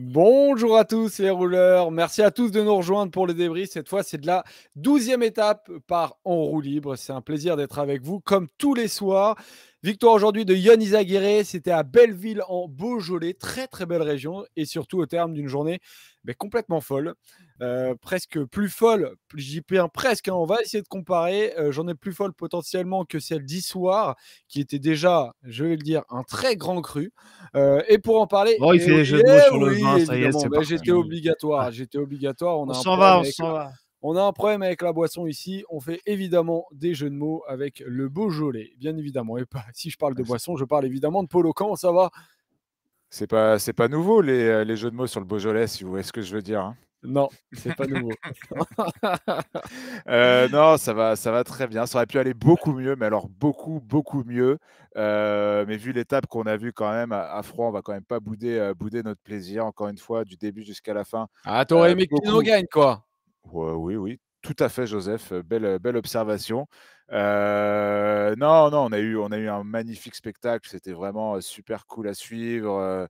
Bonjour à tous les rouleurs, merci à tous de nous rejoindre pour le débris. Cette fois, c'est de la douzième étape par En roue libre. C'est un plaisir d'être avec vous comme tous les soirs. Victoire aujourd'hui de Yon Aguirre, c'était à Belleville en Beaujolais, très très belle région, et surtout au terme d'une journée mais ben, complètement folle, euh, presque plus folle, j'y perds presque, hein. on va essayer de comparer, euh, j'en ai plus folle potentiellement que celle d'histoire qui était déjà, je vais le dire, un très grand cru, euh, et pour en parler... Bon oh, il fait des eh jeux de mots sur le vin, ça y est, c'est ben, J'étais obligatoire, j'étais obligatoire. on s'en va, on s'en va. On a un problème avec la boisson ici. On fait évidemment des jeux de mots avec le Beaujolais, bien évidemment. Et si je parle de boisson, je parle évidemment de Polo Comment Ça va C'est pas, c'est pas nouveau les, euh, jeux de mots sur le Beaujolais, si vous voyez ce que je veux dire. Hein. Non, c'est pas nouveau. Euh, non, ça va, ça va très bien. Ça aurait pu aller beaucoup mieux, mais alors beaucoup, beaucoup mieux. Euh, mais vu l'étape qu'on a vue quand même à, froid, on va quand même pas bouder, bouder notre plaisir. Encore une fois, du début jusqu'à la fin. Ah, t'aurais aimé beaucoup... nous gagne, quoi oui, oui, tout à fait, Joseph. Belle, belle observation. non, non, on a, eu, on a eu un magnifique spectacle. C'était vraiment super cool à suivre.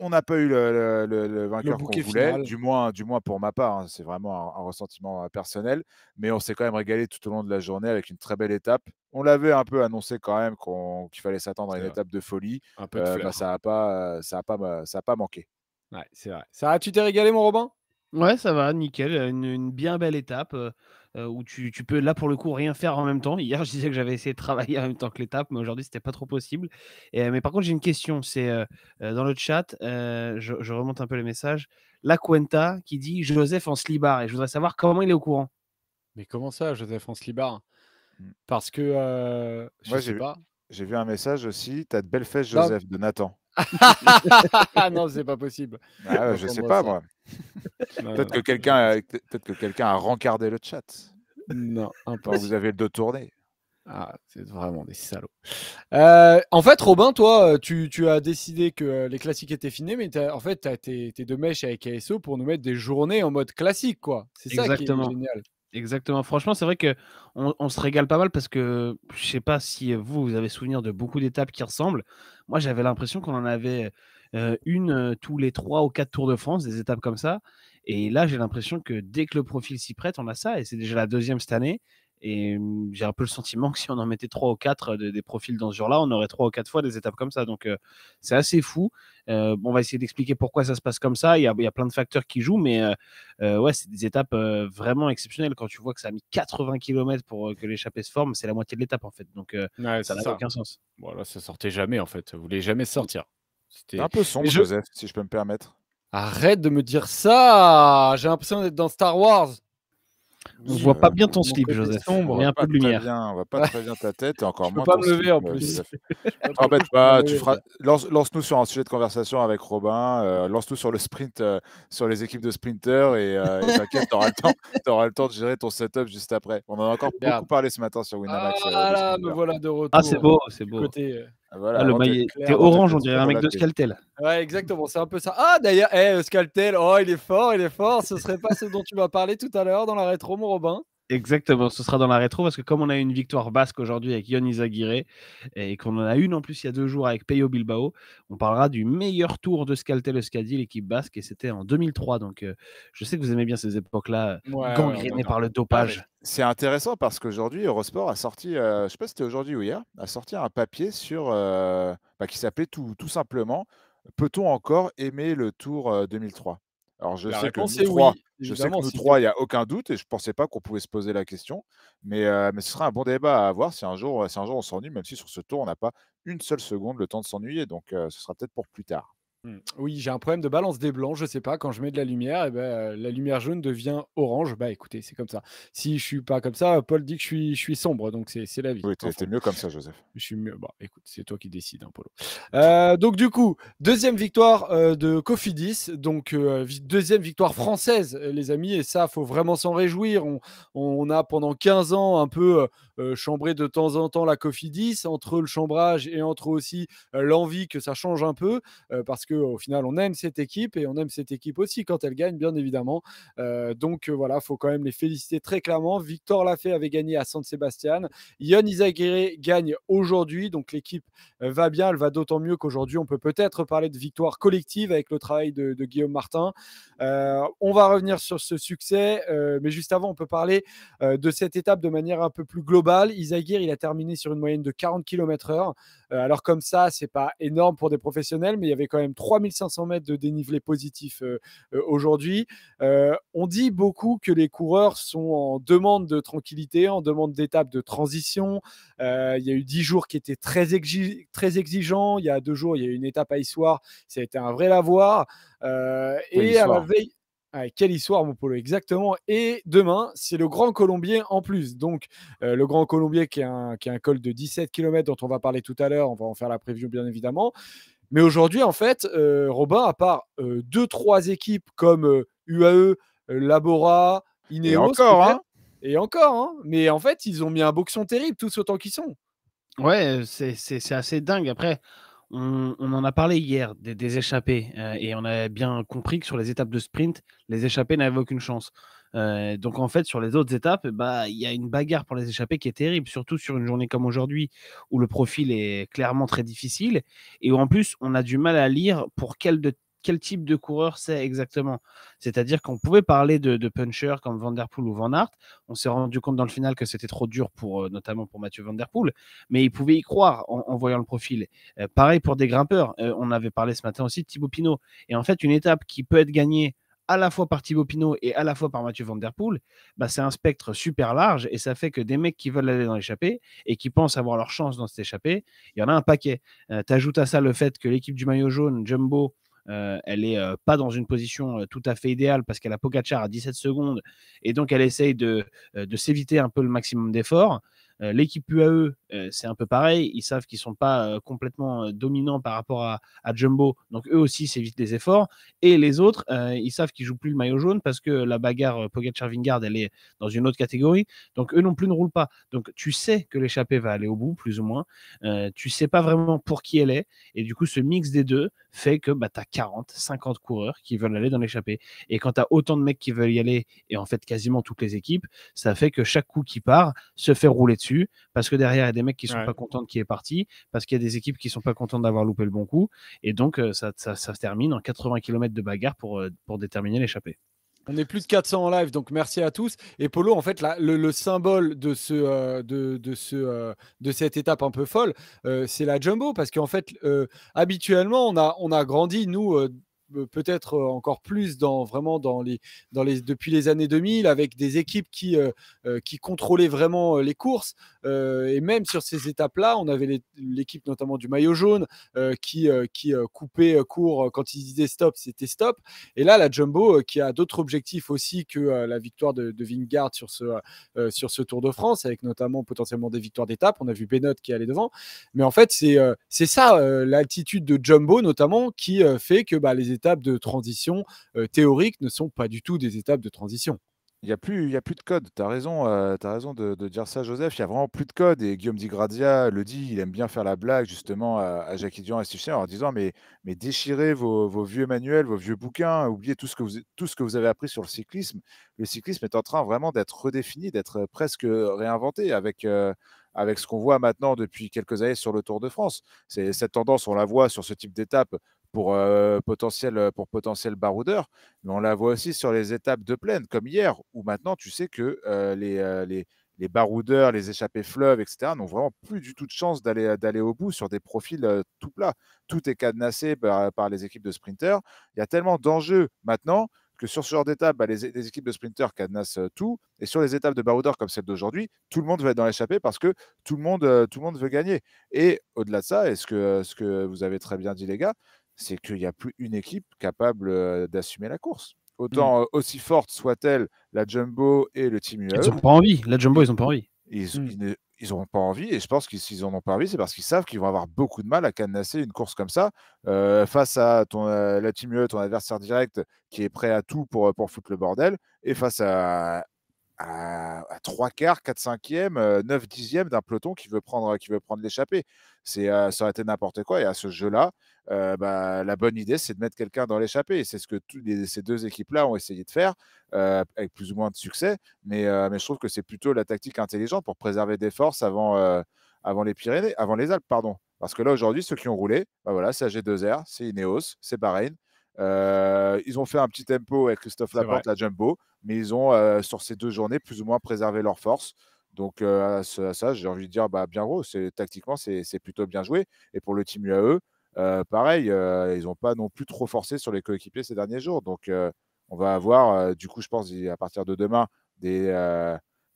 On n'a pas eu le, vainqueur qu'on voulait, du moins, du moins pour ma part. Hein, c'est vraiment un, ressentiment personnel. Mais on s'est quand même régalé tout au long de la journée avec une très belle étape. On l'avait un peu annoncé quand même qu'il fallait s'attendre à une étape de folie. Bah, ça n'a pas, ça pas, ça a pas manqué. c'est vrai. Ça, tu t'es régalé, mon Robin Ouais, ça va, nickel. Une, bien belle étape où tu, peux, là, pour le coup, rien faire en même temps. Hier, je disais que j'avais essayé de travailler en même temps que l'étape, mais aujourd'hui, ce c'était pas trop possible. mais par contre, j'ai une question. C'est dans le chat, je, remonte un peu le messages. La Cuenta qui dit Joseph en slibar. Et je voudrais savoir comment il est au courant. Mais comment ça, Joseph en slibar mmh. Parce que. je sais pas. J'ai vu un message aussi. T'as de belles fesses, Joseph, de Nathan. Ah non, c'est pas possible. Ah je sais pas, moi. Peut-être que quelqu'un a rencardé le chat. Non, impossible. Vous avez le dos Ah, c'est vraiment des salauds. Euh, en fait, Robin, toi, euh, tu, as décidé que euh, les classiques étaient finis, mais en fait, tu as tes, de deux mèches avec ASO pour nous mettre des journées en mode classique, quoi. C'est ça qui est génial. Exactement. Franchement, c'est vrai que on, se régale pas mal parce que je sais pas si vous, vous avez souvenir de beaucoup d'étapes qui ressemblent. Moi, j'avais l'impression qu'on en avait euh, une euh, tous les trois ou quatre Tours de France, des étapes comme ça. Et là, j'ai l'impression que dès que le profil s'y prête, on a ça. Et c'est déjà la deuxième cette année. Et mmh, j'ai un peu le sentiment que si on en mettait trois ou quatre des profils dans ce genre-là, on aurait trois ou quatre fois des étapes comme ça. Donc c'est assez fou. on va essayer d'expliquer pourquoi ça se passe comme ça. Il y a, plein de facteurs qui jouent, mais ouais, c'est des étapes vraiment exceptionnelles. Quand tu vois que ça a mis 80 km pour que l'échappée se forme, c'est la moitié de l'étape en fait. Donc ça n'a aucun sens. Voilà, ça sortait jamais en fait. Vous voulez jamais sortir. C'était un peu sombre, Joseph, si je peux me permettre. Arrête de me dire ça J'ai l'impression d'être dans Star Wars. On voit pas bien ton slip, Joseph. on voit un peu de lumière. Bien, on voit pas très bien ta tête et encore moins. Peux pas me lever en plus. Lance, nous sur un sujet de conversation avec Robin. Euh, lance-nous sur le sprint, euh, sur les équipes de sprinteurs et, euh, et t'inquiète, t'auras le temps, le temps de gérer ton setup juste après. On en a encore beaucoup parlé ce matin sur Winamax. Ah, euh, là, me voilà de retour. Ah, c'est beau, c'est beau. Ah, voilà, ah, le maillet, t'es orange, on dirait un mec de Scaltel. Ouais, exactement, c'est un peu ça. Ah, d'ailleurs, hey, eh, Scaltel, oh, il est fort, il est fort. Ce serait pas ce dont tu m'as parlé tout à l'heure dans la rétro, mon Robin Exactement, ce sera dans la rétro parce que comme on a une victoire basque aujourd'hui avec Yonis Izaguirre et qu'on en a une en plus il y a deux jours avec Peyo Bilbao, on parlera du meilleur tour de Scaltel Scadi, l'équipe basque, et c'était en 2003. Donc euh, je sais que vous aimez bien ces époques-là euh, ouais, gangrénées par le dopage. C'est intéressant parce qu'aujourd'hui, Eurosport a sorti, euh, je ne sais pas si c'était aujourd'hui ou hier, a sorti un papier sur, bah, qui s'appelait tout, tout simplement Peut-on encore aimer le tour 2003 Alors je sais que 2003. Je sais que nous trois, il n'y a aucun doute et je ne pensais pas qu'on pouvait se poser la question. Euh, mais, ce sera un bon débat à avoir si un jour, si on s'ennuie, même si sur ce tour, on n'a pas une seule seconde le temps de s'ennuyer. Donc euh, ce sera peut-être pour plus tard. Mmh. Oui, j'ai un problème de balance des blancs, je sais pas, quand je mets de la lumière, eh ben, euh, la lumière jaune devient orange. Bah écoutez, c'est comme ça. Si je suis pas comme ça, Paul dit que je suis, je suis sombre, donc c'est la vie. Oui, mieux comme ça, Joseph. Je suis mieux. Bon, bah, écoute, c'est toi qui décides, hein, Polo. Euh, donc du coup, deuxième victoire euh, de Cofidis, donc deuxième victoire française, les amis, et ça, faut vraiment s'en réjouir. On, a pendant 15 ans un peu chambré de temps en temps la Cofidis, entre le chambrage et entre aussi l'envie que ça change un peu, parce que au final, on aime cette équipe et on aime cette équipe aussi quand elle gagne, bien évidemment. Euh, donc euh, voilà, faut quand même les féliciter très clairement. Victor Lafay avait gagné à San Sebastian. Ion Izaguirre gagne aujourd'hui, donc l'équipe euh, va bien, elle va d'autant mieux qu'aujourd'hui, on peut peut-être parler de victoire collective avec le travail de, Guillaume Martin. on va revenir sur ce succès, mais juste avant, on peut parler de cette étape de manière un peu plus globale. Izaguirre, il a terminé sur une moyenne de 40 km/h. alors comme ça, c'est pas énorme pour des professionnels, mais il y avait quand même 3500 mètres de dénivelé positif euh, euh, aujourd'hui. Euh, on dit beaucoup que les coureurs sont en demande de tranquillité, en demande d'étapes de transition. il y a eu 10 jours qui étaient très, très exigeants. Il y a deux jours, il y a eu une étape à Issoire. Ça a été un vrai lavoir. et à la veille. quelle histoire, mon polo, exactement. Et demain, c'est le Grand Colombier en plus. Donc, le Grand Colombier qui est, un, col de 17 km dont on va parler tout à l'heure. On va en faire la preview, bien évidemment. Mais aujourd'hui, en fait, euh, Robin, à part euh, deux, trois équipes comme UAE, euh, Labora, Ineos, et encore, hein. et encore hein. mais en fait, ils ont mis un boxon terrible, tous autant qu'ils sont. Ouais, c'est assez dingue. Après, on, en a parlé hier des, échappées euh, et on a bien compris que sur les étapes de sprint, les échappées n'avaient aucune chance. Euh, donc en fait, sur les autres étapes, bah il y a une bagarre pour les échappées qui est terrible, surtout sur une journée comme aujourd'hui où le profil est clairement très difficile et où en plus on a du mal à lire pour quel de quel type de coureur c'est exactement. C'est-à-dire qu'on pouvait parler de, de comme Van ou Van Aert. On s'est rendu compte dans le final que c'était trop dur pour, euh, notamment pour Mathieu Van mais il pouvait y croire en, voyant le profil. Euh, pareil pour des grimpeurs. Euh, on avait parlé ce matin aussi de Thibaut Pinot. Et en fait, une étape qui peut être gagnée à la fois par Thibaut Pinot et à la fois par Mathieu Van Der bah, c'est un spectre super large et ça fait que des mecs qui veulent aller dans l'échappée et qui pensent avoir leur chance dans cette échappée, il y en a un paquet. Tu ajoutes à ça le fait que l'équipe du maillot jaune, Jumbo, euh, elle n'est euh, pas dans une position euh, tout à fait idéale parce qu'elle a Pogachar à 17 secondes et donc elle essaye de, s'éviter un peu le maximum d'efforts. L'équipe UAE, c'est un peu pareil. Ils savent qu'ils ne sont pas complètement dominants par rapport à, Jumbo. Donc eux aussi s'évitent les efforts. Et les autres, ils savent qu'ils jouent plus le maillot jaune parce que la bagarre Pogacar-Vingard, elle est dans une autre catégorie. Donc eux non plus ne roulent pas. Donc tu sais que l'échappée va aller au bout, plus ou moins. tu sais pas vraiment pour qui elle est. Et du coup, ce mix des deux, fait que bah, tu as 40, 50 coureurs qui veulent aller dans l'échappée. Et quand tu as autant de mecs qui veulent y aller, et en fait quasiment toutes les équipes, ça fait que chaque coup qui part se fait rouler dessus, parce que derrière, il y a des mecs qui sont pas contents qu'il est parti, parce qu'il y a des équipes qui sont pas contentes d'avoir loupé le bon coup. Et donc, euh, ça, se termine en 80 km de bagarre pour, euh, pour déterminer l'échappée. On est plus de 400 en live, donc merci à tous. Et Polo, en fait, le, symbole euh, euh, de, cette étape un peu folle, euh, c'est la jumbo, parce qu'en fait, habituellement, on a grandi, nous, peut-être euh, encore plus dans vraiment dans les, dans les, depuis les années 2000 avec des équipes qui, euh, euh, qui contrôlaient vraiment les courses et même sur ces étapes-là, on avait l'équipe notamment du maillot jaune qui, qui coupait court quand ils disaient stop, c'était stop. Et là, la Jumbo qui a d'autres objectifs aussi que la victoire de, Vingard sur ce, sur ce Tour de France avec notamment potentiellement des victoires d'étape. On a vu Benoît qui allait devant, mais en fait c'est c'est ça l'altitude de Jumbo notamment qui fait que bah, les étapes de transition théorique théoriques ne sont pas du tout des étapes de transition. Il n'y a, plus, il y a plus de code. Tu as raison, as raison de, dire ça, Joseph. Il n'y a vraiment plus de code. Et Guillaume Di Grazia le dit, il aime bien faire la blague justement à, Jacques Dion et Steve en disant mais, mais déchirez vos, vieux manuels, vos vieux bouquins, oubliez tout ce, que vous, tout ce que vous avez appris sur le cyclisme. Le cyclisme est en train vraiment d'être redéfini, d'être presque réinventé avec. avec ce qu'on voit maintenant depuis quelques années sur le Tour de France. cette tendance, on la voit sur ce type d'étape pour, euh, potentiel, euh, pour potentiel baroudeur, mais on la voit aussi sur les étapes de plaine, comme hier, où maintenant tu sais que euh, les, les, les, baroudeurs, les échappés fleuves, etc., n'ont vraiment plus du tout de chance d'aller, d'aller au bout sur des profils tout plat Tout est cadenassé par, les équipes de sprinteurs. Il y a tellement d'enjeux maintenant que sur ce genre d'étape, bah, les, équipes de sprinteurs cadenassent tout. Et sur les étapes de baroudeurs comme celle d'aujourd'hui, tout le monde va être dans l'échappée parce que tout le monde, tout le monde veut gagner. Et au-delà de ça, est ce que, ce que vous avez très bien dit, les gars, c'est qu'il n'y a plus une équipe capable d'assumer la course. Mmh. Autant aussi forte soit-elle, la Jumbo et le Team UAE. Ils n'ont e, pas envie. La Jumbo, ils n'ont pas envie. Ils, mmh. n'ont pas envie. Et je pense qu'ils s'ils ont pas envie, c'est parce qu'ils savent qu'ils vont avoir beaucoup de mal à canasser une course comme ça face à ton, la Team UE, ton adversaire direct, qui est prêt à tout pour, pour foutre le bordel, et face à à, 3 quarts, 4 cinquièmes, 9 euh, dixièmes d'un peloton qui veut prendre, euh, qui veut prendre l'échappée. C'est, euh, ça aurait été n'importe quoi. Et à ce jeu-là, bah, la bonne idée, c'est de mettre quelqu'un dans l'échappée. c'est ce que ces deux équipes-là ont essayé de faire, avec plus ou moins de succès. Mais, mais je trouve que c'est plutôt la tactique intelligente pour préserver des forces avant, avant les Pyrénées, avant les Alpes, pardon. Parce que là, aujourd'hui, ceux qui ont roulé, bah voilà, c'est AG2R, c'est Ineos, c'est Bahreïn. ils ont fait un petit tempo avec Christophe Laporte, la Jumbo mais ils ont, euh, sur ces deux journées, plus ou moins préservé leur force. Donc euh, ça, j'ai envie de dire, bah, bien gros, tactiquement, c'est plutôt bien joué. Et pour le team UAE, euh, pareil, ils n'ont pas non plus trop forcé sur les coéquipiers ces derniers jours. Donc on va avoir, du coup, je pense, à partir de demain, des,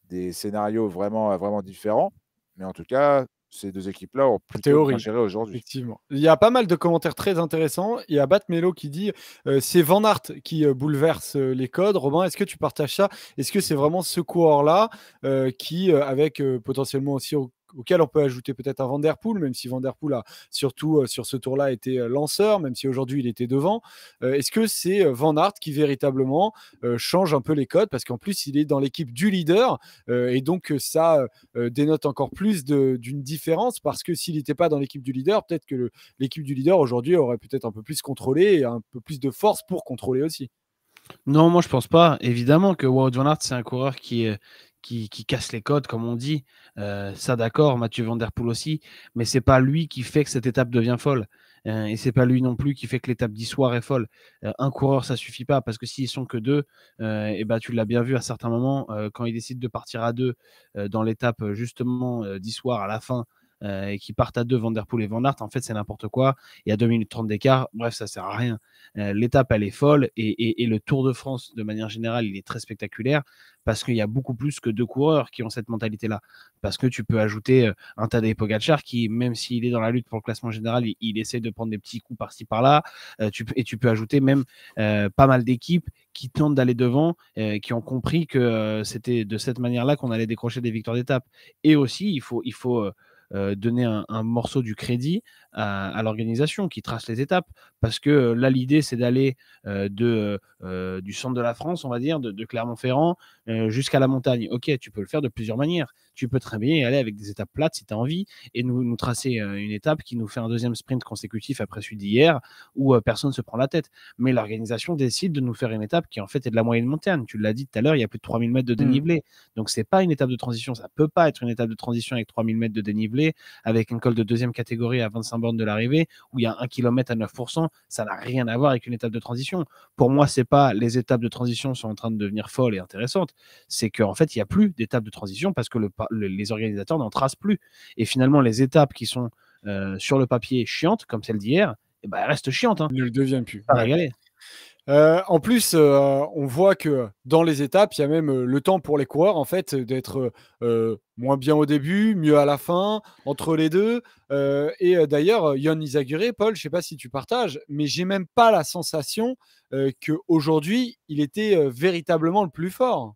des scénarios vraiment, vraiment différents. Mais en tout cas, ces deux équipes-là ont plutôt Théorie gérer aujourd'hui. Effectivement. Il y a pas mal de commentaires très intéressants. Il y a Batmelo qui dit euh, c'est Van Art qui euh, bouleverse euh, les codes. Robin, est-ce que tu partages ça Est-ce que c'est vraiment ce coureur-là qui, avec potentiellement aussi auquel on peut ajouter peut-être un Van même si Van a surtout euh, sur ce tour-là été euh, lanceur, même si aujourd'hui il était devant. Euh, est-ce que c'est Van Aert qui véritablement change un peu les codes Parce qu'en plus, il est dans l'équipe du leader et donc ça dénote encore plus d'une différence parce que s'il n'était pas dans l'équipe du leader, peut-être que l'équipe du leader aujourd'hui aurait peut-être un peu plus contrôlé et un peu plus de force pour contrôler aussi. Non, moi je pense pas. Évidemment que Wout Van Aert c'est un coureur qui est, qui, casse les codes, comme on dit. Euh, ça, d'accord, Mathieu Van aussi, mais c'est pas lui qui fait que cette étape devient folle. Hein, et c'est pas lui non plus qui fait que l'étape d'histoire est folle. Euh, un coureur, ça suffit pas, parce que s'ils sont que deux, euh, et ben, tu l'as bien vu à certains moments, quand il décide de partir à deux dans l'étape justement d'histoire à la fin, euh, et qui partent à deux Van Der Poel et Van Aert, en fait, c'est n'importe quoi. Il y a 2 minutes 30 d'écart. Bref, ça sert à rien. Euh, l'étape, elle est folle. Et, le Tour de France, de manière générale, il est très spectaculaire parce qu'il y a beaucoup plus que deux coureurs qui ont cette mentalité-là. Parce que tu peux ajouter euh, un tas Pogacar qui, même s'il est dans la lutte pour le classement général, il, essaie de prendre des petits coups par-ci par-là. et tu peux ajouter même pas mal d'équipes qui tentent d'aller devant, qui ont compris que c'était de cette manière-là qu'on allait décrocher des victoires d'étape. Et aussi, il faut, il faut euh, donner un, morceau du crédit à, l'organisation qui trace les étapes. Parce que euh, là, l'idée, c'est d'aller euh, du centre de la France, on va dire, de Clermont-Ferrand, jusqu'à la montagne. Ok, tu peux le faire de plusieurs manières tu peux très bien aller avec des étapes plates si tu as envie et nous, tracer euh, une étape qui nous fait un deuxième sprint consécutif après celui d'hier où euh, personne ne se prend la tête. Mais l'organisation décide de nous faire une étape qui en fait est de la moyenne montagne. Tu l'as dit tout à l'heure, il y a plus de 3000 mètres de mmh. dénivelé. donc Donc c'est pas une étape de transition, ça peut pas être une étape de transition avec 3000 mètres de dénivelé, avec un col de deuxième catégorie à 25 bornes de l'arrivée où il y a 1 km à 9%, ça n'a rien à voir avec une étape de transition. Pour moi, c'est pas les étapes de transition sont en train de devenir folles et intéressantes, c'est qu'en fait, il n'y a plus d'étape de transition parce que le, les organisateurs n'en tracent plus. Et finalement, les étapes qui sont euh, sur le papier chiantes, comme celle d'hier, eh ben, elles restent chiantes. Hein. Ne deviennent plus. Euh, en plus, euh, on voit que dans les étapes, il y a même le temps pour les coureurs en fait d'être moins bien au début, mieux à la fin, entre les deux. et d'ailleurs, Yann Isaguré, Paul, je ne sais pas si tu partages, mais j'ai même pas la sensation qu'aujourd'hui il était véritablement le plus fort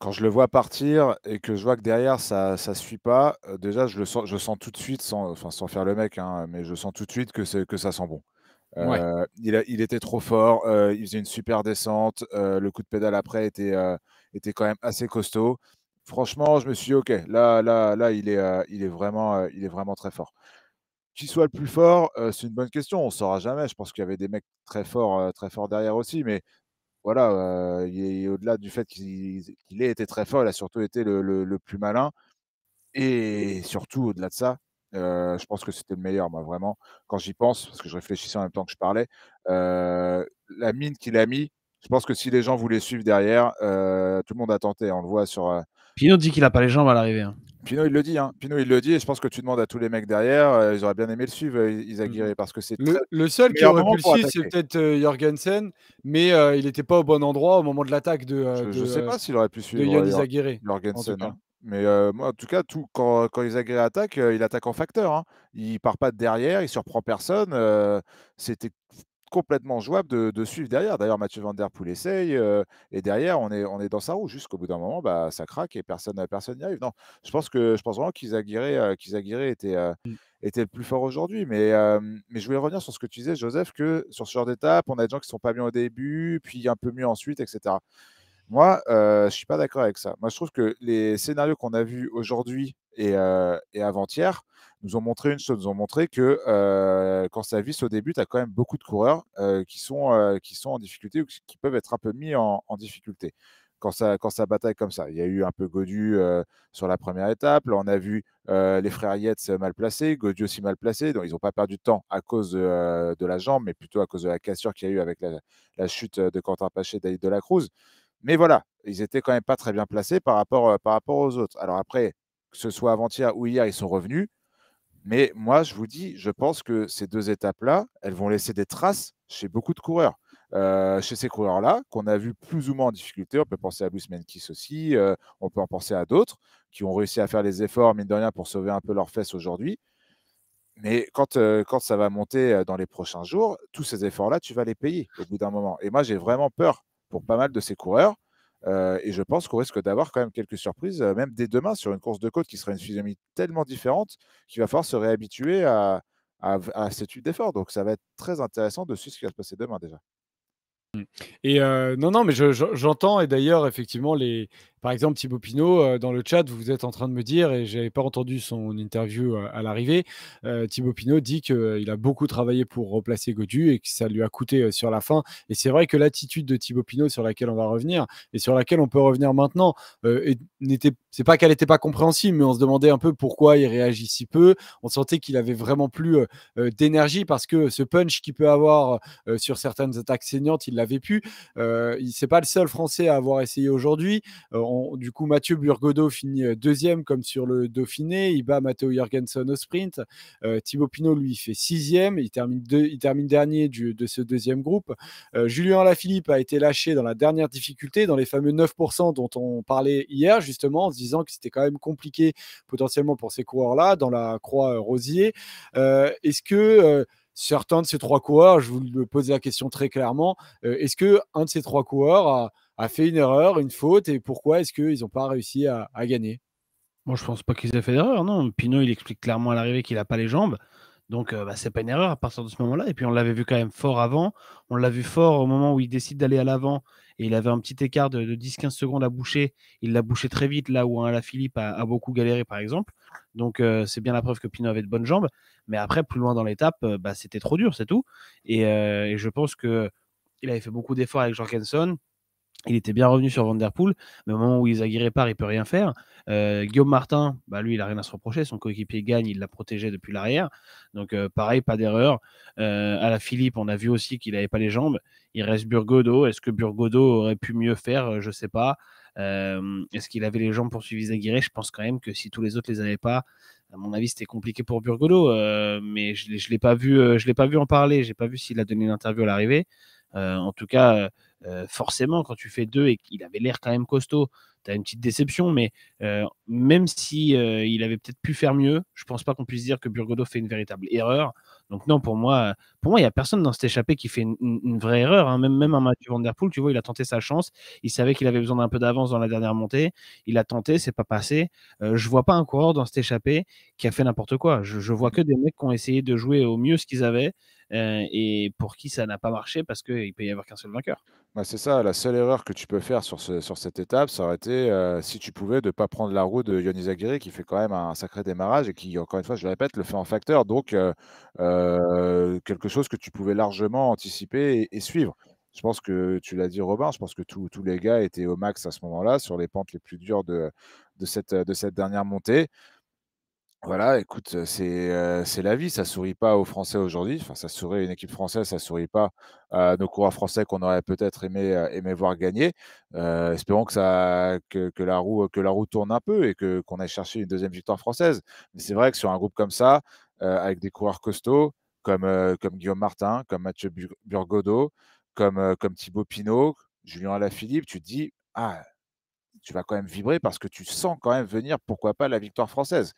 quand je le vois partir et que je vois que derrière ça ne suit pas, euh, déjà je le sens, je sens tout de suite, sans, enfin, sans faire le mec, hein, mais je sens tout de suite que, que ça sent bon. Euh, il, était trop fort, euh, il faisait une super descente, le coup de pédale après était, était quand même assez costaud. Franchement, je me suis dit, ok, là, là, là, il est, il est, vraiment, il est vraiment très fort. Qui soit le plus fort, c'est une bonne question. On ne saura jamais. Je pense qu'il y avait des mecs très forts, très forts derrière aussi. Mais voilà, euh, au-delà du fait qu'il ait été très fort, il a surtout été le, plus malin. Et surtout, au-delà de ça, euh, je pense que c'était le meilleur, moi, vraiment. Quand j'y pense, parce que je réfléchissais en même temps que je parlais, euh, la mine qu'il a mis, je pense que si les gens voulaient suivre derrière, tout le monde a tenté. On le voit sur, Pinot dit qu'il n'a pas les jambes à l'arrivée. Hein. il le dit. Hein. Pinot, il le dit. Et je pense que tu demandes à tous les mecs derrière, euh, ils auraient bien aimé le suivre, euh, ils a parce que c'est le, seul qui aurait pu le suivre, c'est peut-être euh, Jorgensen, mais il n'était pas au bon endroit au moment de l'attaque de. je sais pas s'il aurait pu suivre. Jorgensen. Hein. mais moi, en tout cas, tout, quand, quand attaque, il attaque en facteur. Hein. Il part pas de derrière, il surprend personne. C'était complètement jouable de, suivre derrière. D'ailleurs, Mathieu Van Der Poel essaye, euh, et derrière, on est, on est dans sa roue. Jusqu'au bout d'un moment, bah, ça craque et personne personne n'y arrive. Non, je pense, que, je pense vraiment qu'Izaguirre euh, était, euh, mm. était le plus fort aujourd'hui. Mais, euh, mais je voulais revenir sur ce que tu disais, Joseph, que sur ce genre d'étape, on a des gens qui sont pas bien au début, puis un peu mieux ensuite, etc. Moi, je suis pas d'accord avec ça. Moi, je trouve que les scénarios qu'on a vus aujourd'hui et, avant-hier, nous ont montré une chose, nous ont montré que quand ça visse au début tu as quand même beaucoup de coureurs qui, sont, qui sont en difficulté ou qui peuvent être un peu mis en, difficulté. Quand ça, quand ça bataille comme ça, il y a eu un peu Godu sur la première étape. on a vu les frères Yates mal placés, Godu aussi mal placé. Donc, ils n'ont pas perdu de temps à cause de, la jambe, mais plutôt à cause de la cassure qu'il y a eu avec la, chute de Quentin Paché et de la Cruz. Mais voilà, ils étaient quand même pas très bien placés par rapport, par rapport aux autres. Alors après, que ce soit avant-hier ou hier, ils sont revenus. Mais moi, je vous dis, je pense que ces deux étapes-là, elles vont laisser des traces chez beaucoup de coureurs. Euh, chez ces coureurs-là, qu'on a vu plus ou moins en difficulté, on peut penser à Bruce Menkis aussi, euh, on peut en penser à d'autres qui ont réussi à faire les efforts, mine de rien, pour sauver un peu leurs fesses aujourd'hui. Mais quand, euh, quand ça va monter dans les prochains jours, tous ces efforts-là, tu vas les payer au bout d'un moment. Et moi, j'ai vraiment peur pour pas mal de ces coureurs euh, et je pense qu'on risque d'avoir quand même quelques surprises, euh, même dès demain, sur une course de côte qui sera une physionomie tellement différente qu'il va falloir se réhabituer à, à, cette type d'effort. Donc ça va être très intéressant de suivre ce qui va se passer demain déjà. Mmh. Et euh, non, non, mais j'entends, et d'ailleurs, effectivement, les, par exemple, Thibaut Pinot, euh, dans le chat, vous êtes en train de me dire, et je n'avais pas entendu son interview euh, à l'arrivée, euh, Thibaut Pinot dit qu'il a beaucoup travaillé pour replacer Godu et que ça lui a coûté sur la fin. Et c'est vrai que l'attitude de Thibaut Pinot, sur laquelle on va revenir et sur laquelle on peut revenir maintenant, n'était c'est pas qu'elle n'était pas compréhensible, mais on se demandait un peu pourquoi il réagit si peu. On sentait qu'il avait vraiment plus d'énergie parce que ce punch qu'il peut avoir sur certaines attaques saignantes, il l'avait pu. Il c'est pas le seul Français à avoir essayé aujourd'hui du coup, Mathieu Burgodeau finit euh, deuxième comme sur le Dauphiné. Il bat Matteo Jorgensen au sprint. Euh, Thibaut Pinot, lui, fait sixième. Il termine, il termine dernier de ce deuxième groupe. Euh, Julien Lafilippe a été lâché dans la dernière difficulté, dans les fameux 9% dont on parlait hier, justement, en se disant que c'était quand même compliqué potentiellement pour ces coureurs-là, dans la croix rosier. Est-ce que certains de ces trois coureurs, je vous pose la question très clairement, est-ce que un de ces trois coureurs a fait une erreur, une faute, et pourquoi est-ce qu'ils n'ont pas réussi à, gagner Moi, je pense pas qu'ils aient fait d'erreur, non. Pinot, il explique clairement à l'arrivée qu'il n'a pas les jambes. Donc, euh, bah, c'est pas une erreur à partir de ce moment-là. Et puis, on l'avait vu quand même fort avant. On l'a vu fort au moment où il décide d'aller à l'avant. Et il avait un petit écart de, 10-15 secondes à boucher. Il l'a bouché très vite, là où Alaphilippe la Philippe a, beaucoup galéré, par exemple. Donc, euh, c'est bien la preuve que Pinot avait de bonnes jambes. Mais après, plus loin dans l'étape, euh, bah, c'était trop dur, c'est tout. Et, je pense que il avait fait beaucoup d'efforts avec Jorgensen. Il était bien revenu sur Vanderpool, mais au moment où Isagi part, il peut rien faire. Euh, Guillaume Martin, bah, lui, il n'a rien à se reprocher. Son coéquipier gagne, il l'a protégé depuis l'arrière. Donc, euh, pareil, pas d'erreur. Euh, à la Philippe, on a vu aussi qu'il n'avait pas les jambes. Il reste Burgodo. Est-ce que Burgodo aurait pu mieux faire euh, Je ne sais pas. Est-ce qu'il avait les jambes pour suivre Isagiré Je pense quand même que si tous les autres les avaient pas, à mon avis, c'était compliqué pour Burgodo. mais je ne l'ai pas vu. je l'ai pas vu en parler. Je n'ai pas vu s'il a donné une interview à l'arrivée. Euh, en tout cas, euh, forcément, quand tu fais deux et qu'il avait l'air quand même costaud, tu as une petite déception, mais euh, même si il avait peut-être pu faire mieux, je pense pas qu'on puisse dire que Burgodo fait une véritable erreur. Donc non, pour moi, pour moi, il y a personne dans cet échappé qui fait une, vraie erreur. Hein. Même même un match Van tu vois, il a tenté sa chance. Il savait qu'il avait besoin d'un peu d'avance dans la dernière montée. Il a tenté, c'est pas passé. je vois pas un coureur dans cet échappé qui a fait n'importe quoi. Je, je vois que des mecs qui ont essayé de jouer au mieux ce qu'ils avaient. Euh, et pour qui ça n'a pas marché parce qu'il peut y avoir qu'un seul vainqueur. Bah, c'est ça, la seule erreur que tu peux faire sur, ce, sur cette étape, ça aurait été, euh, si tu pouvais, de ne pas prendre la roue de Yoni Aguirre, qui fait quand même un sacré démarrage et qui, encore une fois, je le répète, le fait en facteur. Donc, euh, quelque chose que tu pouvais largement anticiper et, suivre. Je pense que tu l'as dit, Robin, je pense que tous les gars étaient au max à ce moment-là, sur les pentes les plus dures de, de, cette, de cette dernière montée. Voilà, écoute, c'est la vie, ça sourit pas aux Français aujourd'hui. Enfin, ça sourit à une équipe française, ça sourit pas à nos coureurs français qu'on aurait peut-être aimé voir gagner. espérons que ça que, la roue que la roue tourne un peu et que qu'on aille chercher une deuxième victoire française. Mais c'est vrai que sur un groupe comme ça, avec des coureurs costauds comme comme Guillaume Martin, comme Mathieu Burgodo, comme comme Thibaut Pinot, Julien Alaphilippe, tu te dis ah tu vas quand même vibrer parce que tu sens quand même venir pourquoi pas la victoire française.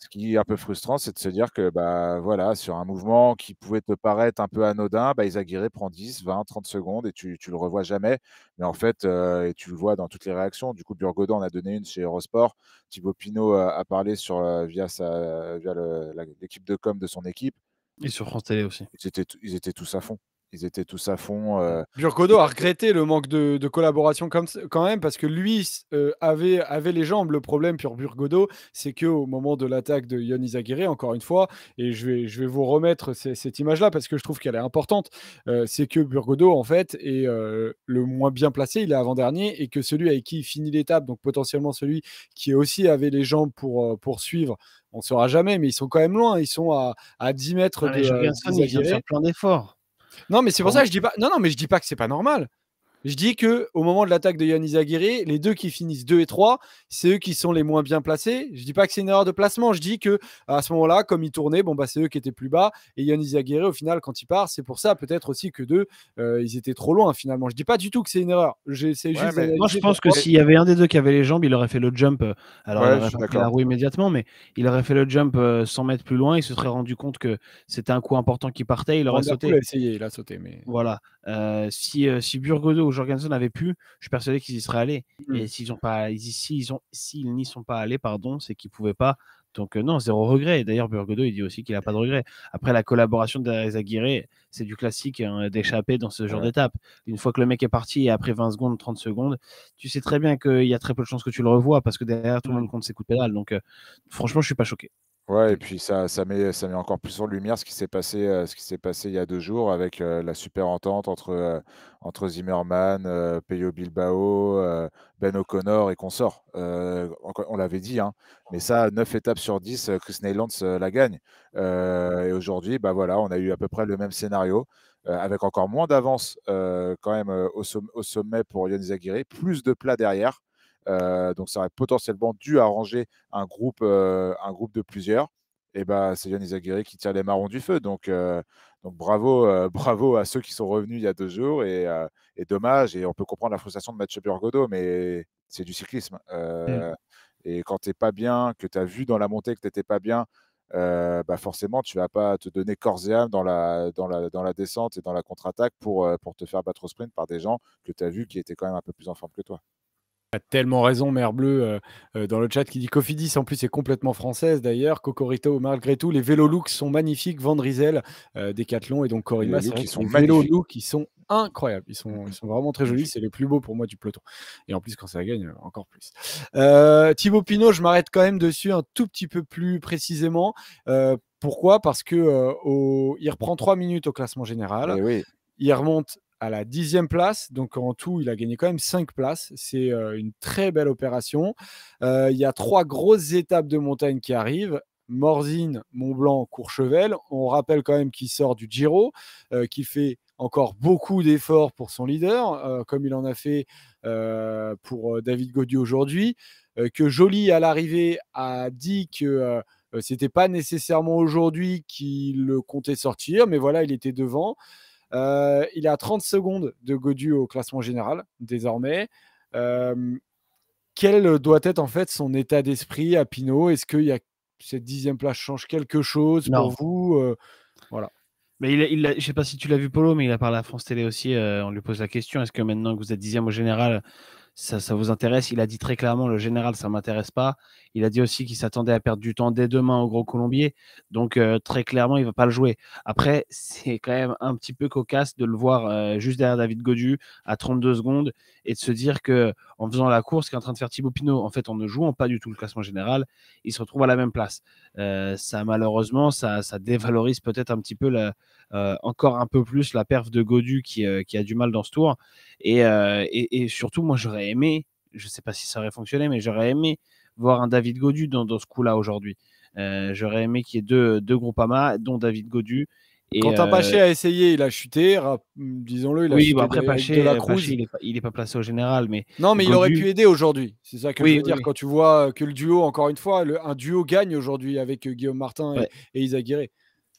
Ce qui est un peu frustrant, c'est de se dire que bah, voilà, sur un mouvement qui pouvait te paraître un peu anodin, bah, Isaguirre prend 10, 20, 30 secondes et tu ne le revois jamais. Mais en fait, euh, tu le vois dans toutes les réactions. Du coup, Burgodan en a donné une chez Eurosport. Thibaut Pinot a, parlé euh, via, l'équipe de com de son équipe. Et sur France Télé aussi. ils étaient tous à fond. Ils étaient tous à fond. Euh, Burgodo a regretté le manque de, collaboration quand même, parce que lui euh, avait, avait les jambes. Le problème pour Burgodo, c'est qu'au moment de l'attaque de Yannis Aguirre, encore une fois, et je vais, je vais vous remettre cette image-là, parce que je trouve qu'elle est importante, euh, c'est que Burgodo, en fait, est le moins bien placé, il est avant-dernier, et que celui avec qui il finit l'étape, donc potentiellement celui qui aussi avait les jambes pour, poursuivre on ne saura jamais, mais ils sont quand même loin, ils sont à, 10 mètres ah, de... Ils faire plein d'efforts. Non, mais c'est pour ça que je dis pas. Non, non, mais je dis pas que c'est pas normal. Je dis que au moment de l'attaque de Yannis Aguirre, les deux qui finissent 2 et 3, c'est eux qui sont les moins bien placés. Je dis pas que c'est une erreur de placement, je dis que à ce moment-là, comme ils tournaient, bon bah c'est eux qui étaient plus bas et Yannis Aguirre au final quand il part, c'est pour ça peut-être aussi que deux euh, ils étaient trop loin finalement. Je dis pas du tout que c'est une erreur. moi je pense que s'il y avait un des deux qui avait les jambes, il aurait fait le jump. Euh, alors il aurait la roue immédiatement, mais il aurait fait le jump 100 euh, mètres plus loin, il se serait rendu compte que c'était un coup important qui partait, il aurait sauté. A essayé, il a sauté, mais voilà. Euh, si, euh, si Burgodo ou Jorgensen avaient pu, je suis persuadé qu'ils y seraient allés. Mmh. Et s'ils ont pas, n'y sont pas allés, pardon, c'est qu'ils pouvaient pas. Donc euh, non, zéro regret. D'ailleurs, Burgodo, il dit aussi qu'il n'a pas de regret. Après, la collaboration d'Ares c'est du classique hein, d'échapper dans ce genre d'étape. Une fois que le mec est parti, et après 20 secondes, 30 secondes, tu sais très bien qu'il y a très peu de chances que tu le revois parce que derrière, tout le mmh. monde compte ses coups de pédale. Donc franchement, je suis pas choqué. Ouais, et mmh. puis ça, ça, met, ça met encore plus en lumière ce qui s'est passé, euh, ce qui s'est passé il y a deux jours avec euh, la super entente entre, euh, entre Zimmerman, Peyo Bilbao, Ben O'Connor et consorts. on l'avait dit, hein, mais ça, 9 étapes sur 10, Chris Neylands la gagne. et aujourd'hui, bah voilà, on a eu à peu près le même scénario, avec encore moins d'avance quand même au, sommet pour Yann Zagiri, plus de plats derrière. Euh, donc ça aurait potentiellement dû arranger un groupe, euh, un groupe de plusieurs. Et ben, c'est Yannis Aguirre qui tire les marrons du feu. Donc, euh, bravo, bravo à ceux qui sont revenus il y a deux jours. Et, dommage, et on peut comprendre la frustration de Mathieu Burgodo, mais c'est du cyclisme. Mm. Et quand tu n'es pas bien, que tu as vu dans la montée que tu n'étais pas bien, bah forcément, tu vas pas te donner corps et âme dans la, dans dans la descente et dans la contre-attaque pour, pour te faire battre au sprint par des gens que tu as vu qui étaient quand même un peu plus en forme que toi a tellement raison, Mère Bleue, euh, euh, dans le chat qui dit Cofidis, en plus, est complètement française d'ailleurs. Cocorito, malgré tout, les vélo looks sont magnifiques. Vandrizel, euh, Decathlon et donc Corima, bah, qui sont les qui sont incroyables. Ils sont, vraiment très jolis. C'est le plus beau pour moi du peloton. Et en plus, quand ça gagne, encore plus. Thibaut Pinot, je m'arrête quand même dessus un tout petit peu plus précisément. pourquoi Parce que il reprend 3 minutes au classement général. Eh oui. Il remonte à la dixième place. Donc en tout, il a gagné quand même cinq places. C'est euh, une très belle opération. Euh, il y a trois grosses étapes de montagne qui arrivent. Morzine, Montblanc Courchevel. On rappelle quand même qu'il sort du Giro, euh, qu'il fait encore beaucoup d'efforts pour son leader, euh, comme il en a fait pour David Gaudieu aujourd'hui. que Joly, à l'arrivée, a dit que c'était pas nécessairement aujourd'hui qu'il comptait sortir, mais voilà, il était devant. Euh, il est à 30 secondes de Godu au classement général, désormais. Euh, quel doit être en fait son état d'esprit à Pinot Est-ce que cette dixième place change quelque chose pour vous euh? Voilà. Mais il, je ne sais pas si tu l'as vu, Polo, mais il a parlé à France Télé aussi. on lui pose la question est-ce que maintenant que vous êtes dixième au général, ça, ça, vous intéresse. Il a dit très clairement le général, ça ne m'intéresse pas. Il a dit aussi qu'il s'attendait à perdre du temps dès demain au Gros Colombier. Donc, euh, très clairement, il ne va pas le jouer. Après, c'est quand même un petit peu cocasse de le voir euh, juste derrière David Godu à 32 secondes et de se dire que en faisant la course qu'est en train de faire Thibaut Pinot. En fait, en ne jouant pas du tout le classement général, il se retrouve à la même place. Euh, ça, malheureusement, ça, dévalorise peut-être un petit peu la, euh, encore un peu plus la perf de Godu qui, euh, a du mal dans ce tour. Et, surtout, moi, j'aurais aimé, je ne sais pas si ça aurait fonctionné, mais j'aurais aimé voir un David Godu dans, ce coup-là aujourd'hui. j'aurais aimé qu'il y ait deux, deux Groupama, dont David Godu, quand un euh, Paché a essayé, il a chuté, disons-le. Il a chuté bah, après Paché, euh, la il n'est pas, placé au général. mais Non, mais il aurait pu aider aujourd'hui. C'est ça que je veux dire. Quand tu vois que le duo, encore une fois, un duo gagne aujourd'hui avec euh, Guillaume Martin et, et Isa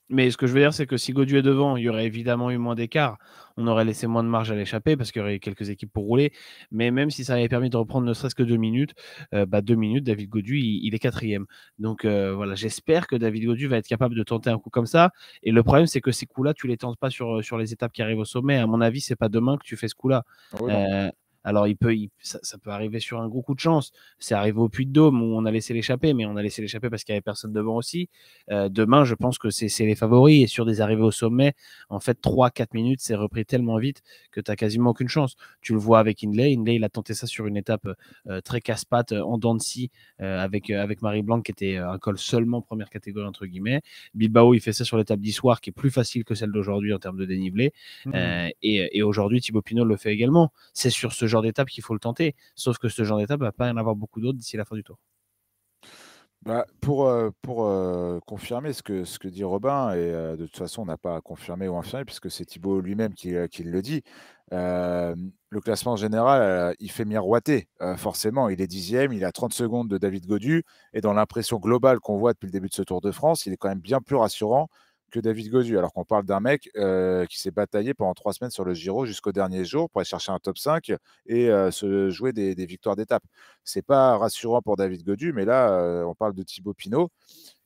mais ce que je veux dire, c'est que si Godu est devant, il y aurait évidemment eu moins d'écart. On aurait laissé moins de marge à l'échapper parce qu'il y aurait eu quelques équipes pour rouler. Mais même si ça avait permis de reprendre ne serait-ce que deux minutes, euh, bah, deux minutes, David Godu, il, est quatrième. Donc euh, voilà, j'espère que David Godu va être capable de tenter un coup comme ça. Et le problème, c'est que ces coups-là, tu les tentes pas sur, euh, sur les étapes qui arrivent au sommet. À mon avis, c'est pas demain que tu fais ce coup-là. Ah alors, il peut, ça, peut arriver sur un gros coup de chance. C'est arrivé au Puy de Dôme où on a laissé l'échapper, mais on a laissé l'échapper parce qu'il n'y avait personne devant aussi. Euh, demain, je pense que c'est les favoris. Et sur des arrivées au sommet, en fait, 3-4 minutes, c'est repris tellement vite que tu n'as quasiment aucune chance. Tu le vois avec Inlay. Inlay, il a tenté ça sur une étape euh, euh, très casse-patte en Dancy avec, Marie Blanc, qui était un col seulement première catégorie, entre guillemets. Bilbao, il fait ça sur l'étape d'histoire qui est plus facile que celle d'aujourd'hui en termes de dénivelé. Mmh. et, et aujourd'hui, Thibaut Pinot le fait également. C'est sur ce genre d'étapes d'étape qu'il faut le tenter. Sauf que ce genre d'étape va pas y en avoir beaucoup d'autres d'ici la fin du tour. Bah, pour euh, pour euh, confirmer ce que, ce que dit Robin, et euh, de toute façon, on n'a pas confirmé ou infirmé puisque c'est Thibaut lui-même qui, qui, le dit, le classement général, il fait miroiter, forcément. Il est dixième, il a 30 secondes de David Godu, et dans l'impression globale qu'on voit depuis le début de ce Tour de France, il est quand même bien plus rassurant que David Godu. Alors qu'on parle d'un mec euh, qui s'est bataillé pendant trois semaines sur le Giro jusqu'au dernier jour pour aller chercher un top 5 et euh, se jouer des, victoires d'étape. C'est pas rassurant pour David Godu, mais là, euh, on parle de Thibaut Pinot.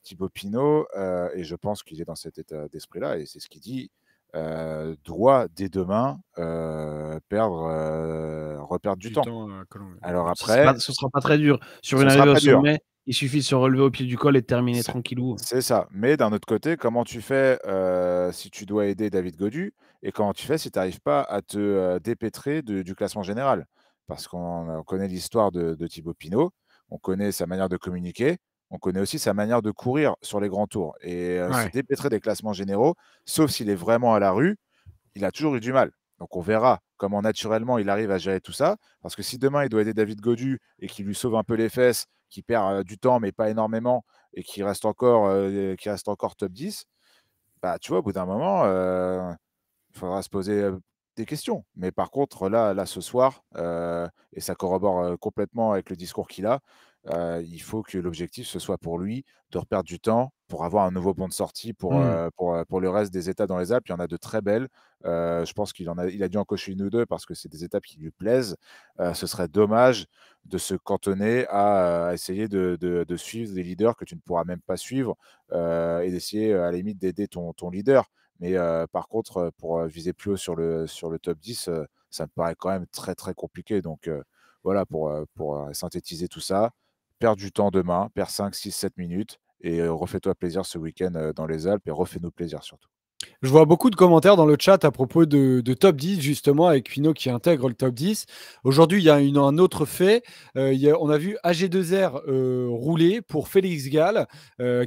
Thibaut Pinot, et je pense qu'il est dans cet état d'esprit-là, et c'est ce qu'il dit. doit dès demain perdre reperdre du, temps. Alors après, ce sera, sera pas très dur sur une arrivée au sommet. Il suffit de se relever au pied du col et de terminer tranquillou. C'est ça. Mais d'un autre côté, comment tu fais euh, si tu dois aider David Godu et comment tu fais si tu n'arrives pas à te euh, dépêtrer du classement général Parce qu'on connaît l'histoire de, Thibaut Pinot, on connaît sa manière de communiquer, on connaît aussi sa manière de courir sur les grands tours. Et euh, se dépêtrer des classements généraux, sauf s'il est vraiment à la rue, il a toujours eu du mal. Donc on verra comment naturellement il arrive à gérer tout ça. Parce que si demain il doit aider David Godu et qu'il lui sauve un peu les fesses qui perd du temps, mais pas énormément, et qui reste encore, qui reste encore top 10, bah, tu vois, au bout d'un moment, il faudra se poser des questions. Mais par contre, là, là ce soir, et ça corrobore complètement avec le discours qu'il a, il faut que l'objectif, ce soit pour lui de reperdre du temps pour avoir un nouveau point de sortie pour, mmh. pour, le reste des états dans les Alpes. Il y en a de très belles. je pense qu'il en a, il a dû en cocher une ou deux parce que c'est des étapes qui lui plaisent. ce serait dommage de se cantonner à, essayer de, de, suivre des leaders que tu ne pourras même pas suivre et d'essayer à la limite d'aider ton, ton leader. Mais par contre, pour viser plus haut sur le, sur le top 10, ça me paraît quand même très très compliqué. Donc voilà, pour, pour synthétiser tout ça, perdre du temps demain, perdre 5, 6, 7 minutes et refais-toi plaisir ce week-end dans les Alpes et refais-nous plaisir surtout. Je vois beaucoup de commentaires dans le chat à propos de, top 10, justement, avec Pino qui intègre le top 10. Aujourd'hui, il y a un autre fait. il on a vu AG2R rouler pour Félix Gall,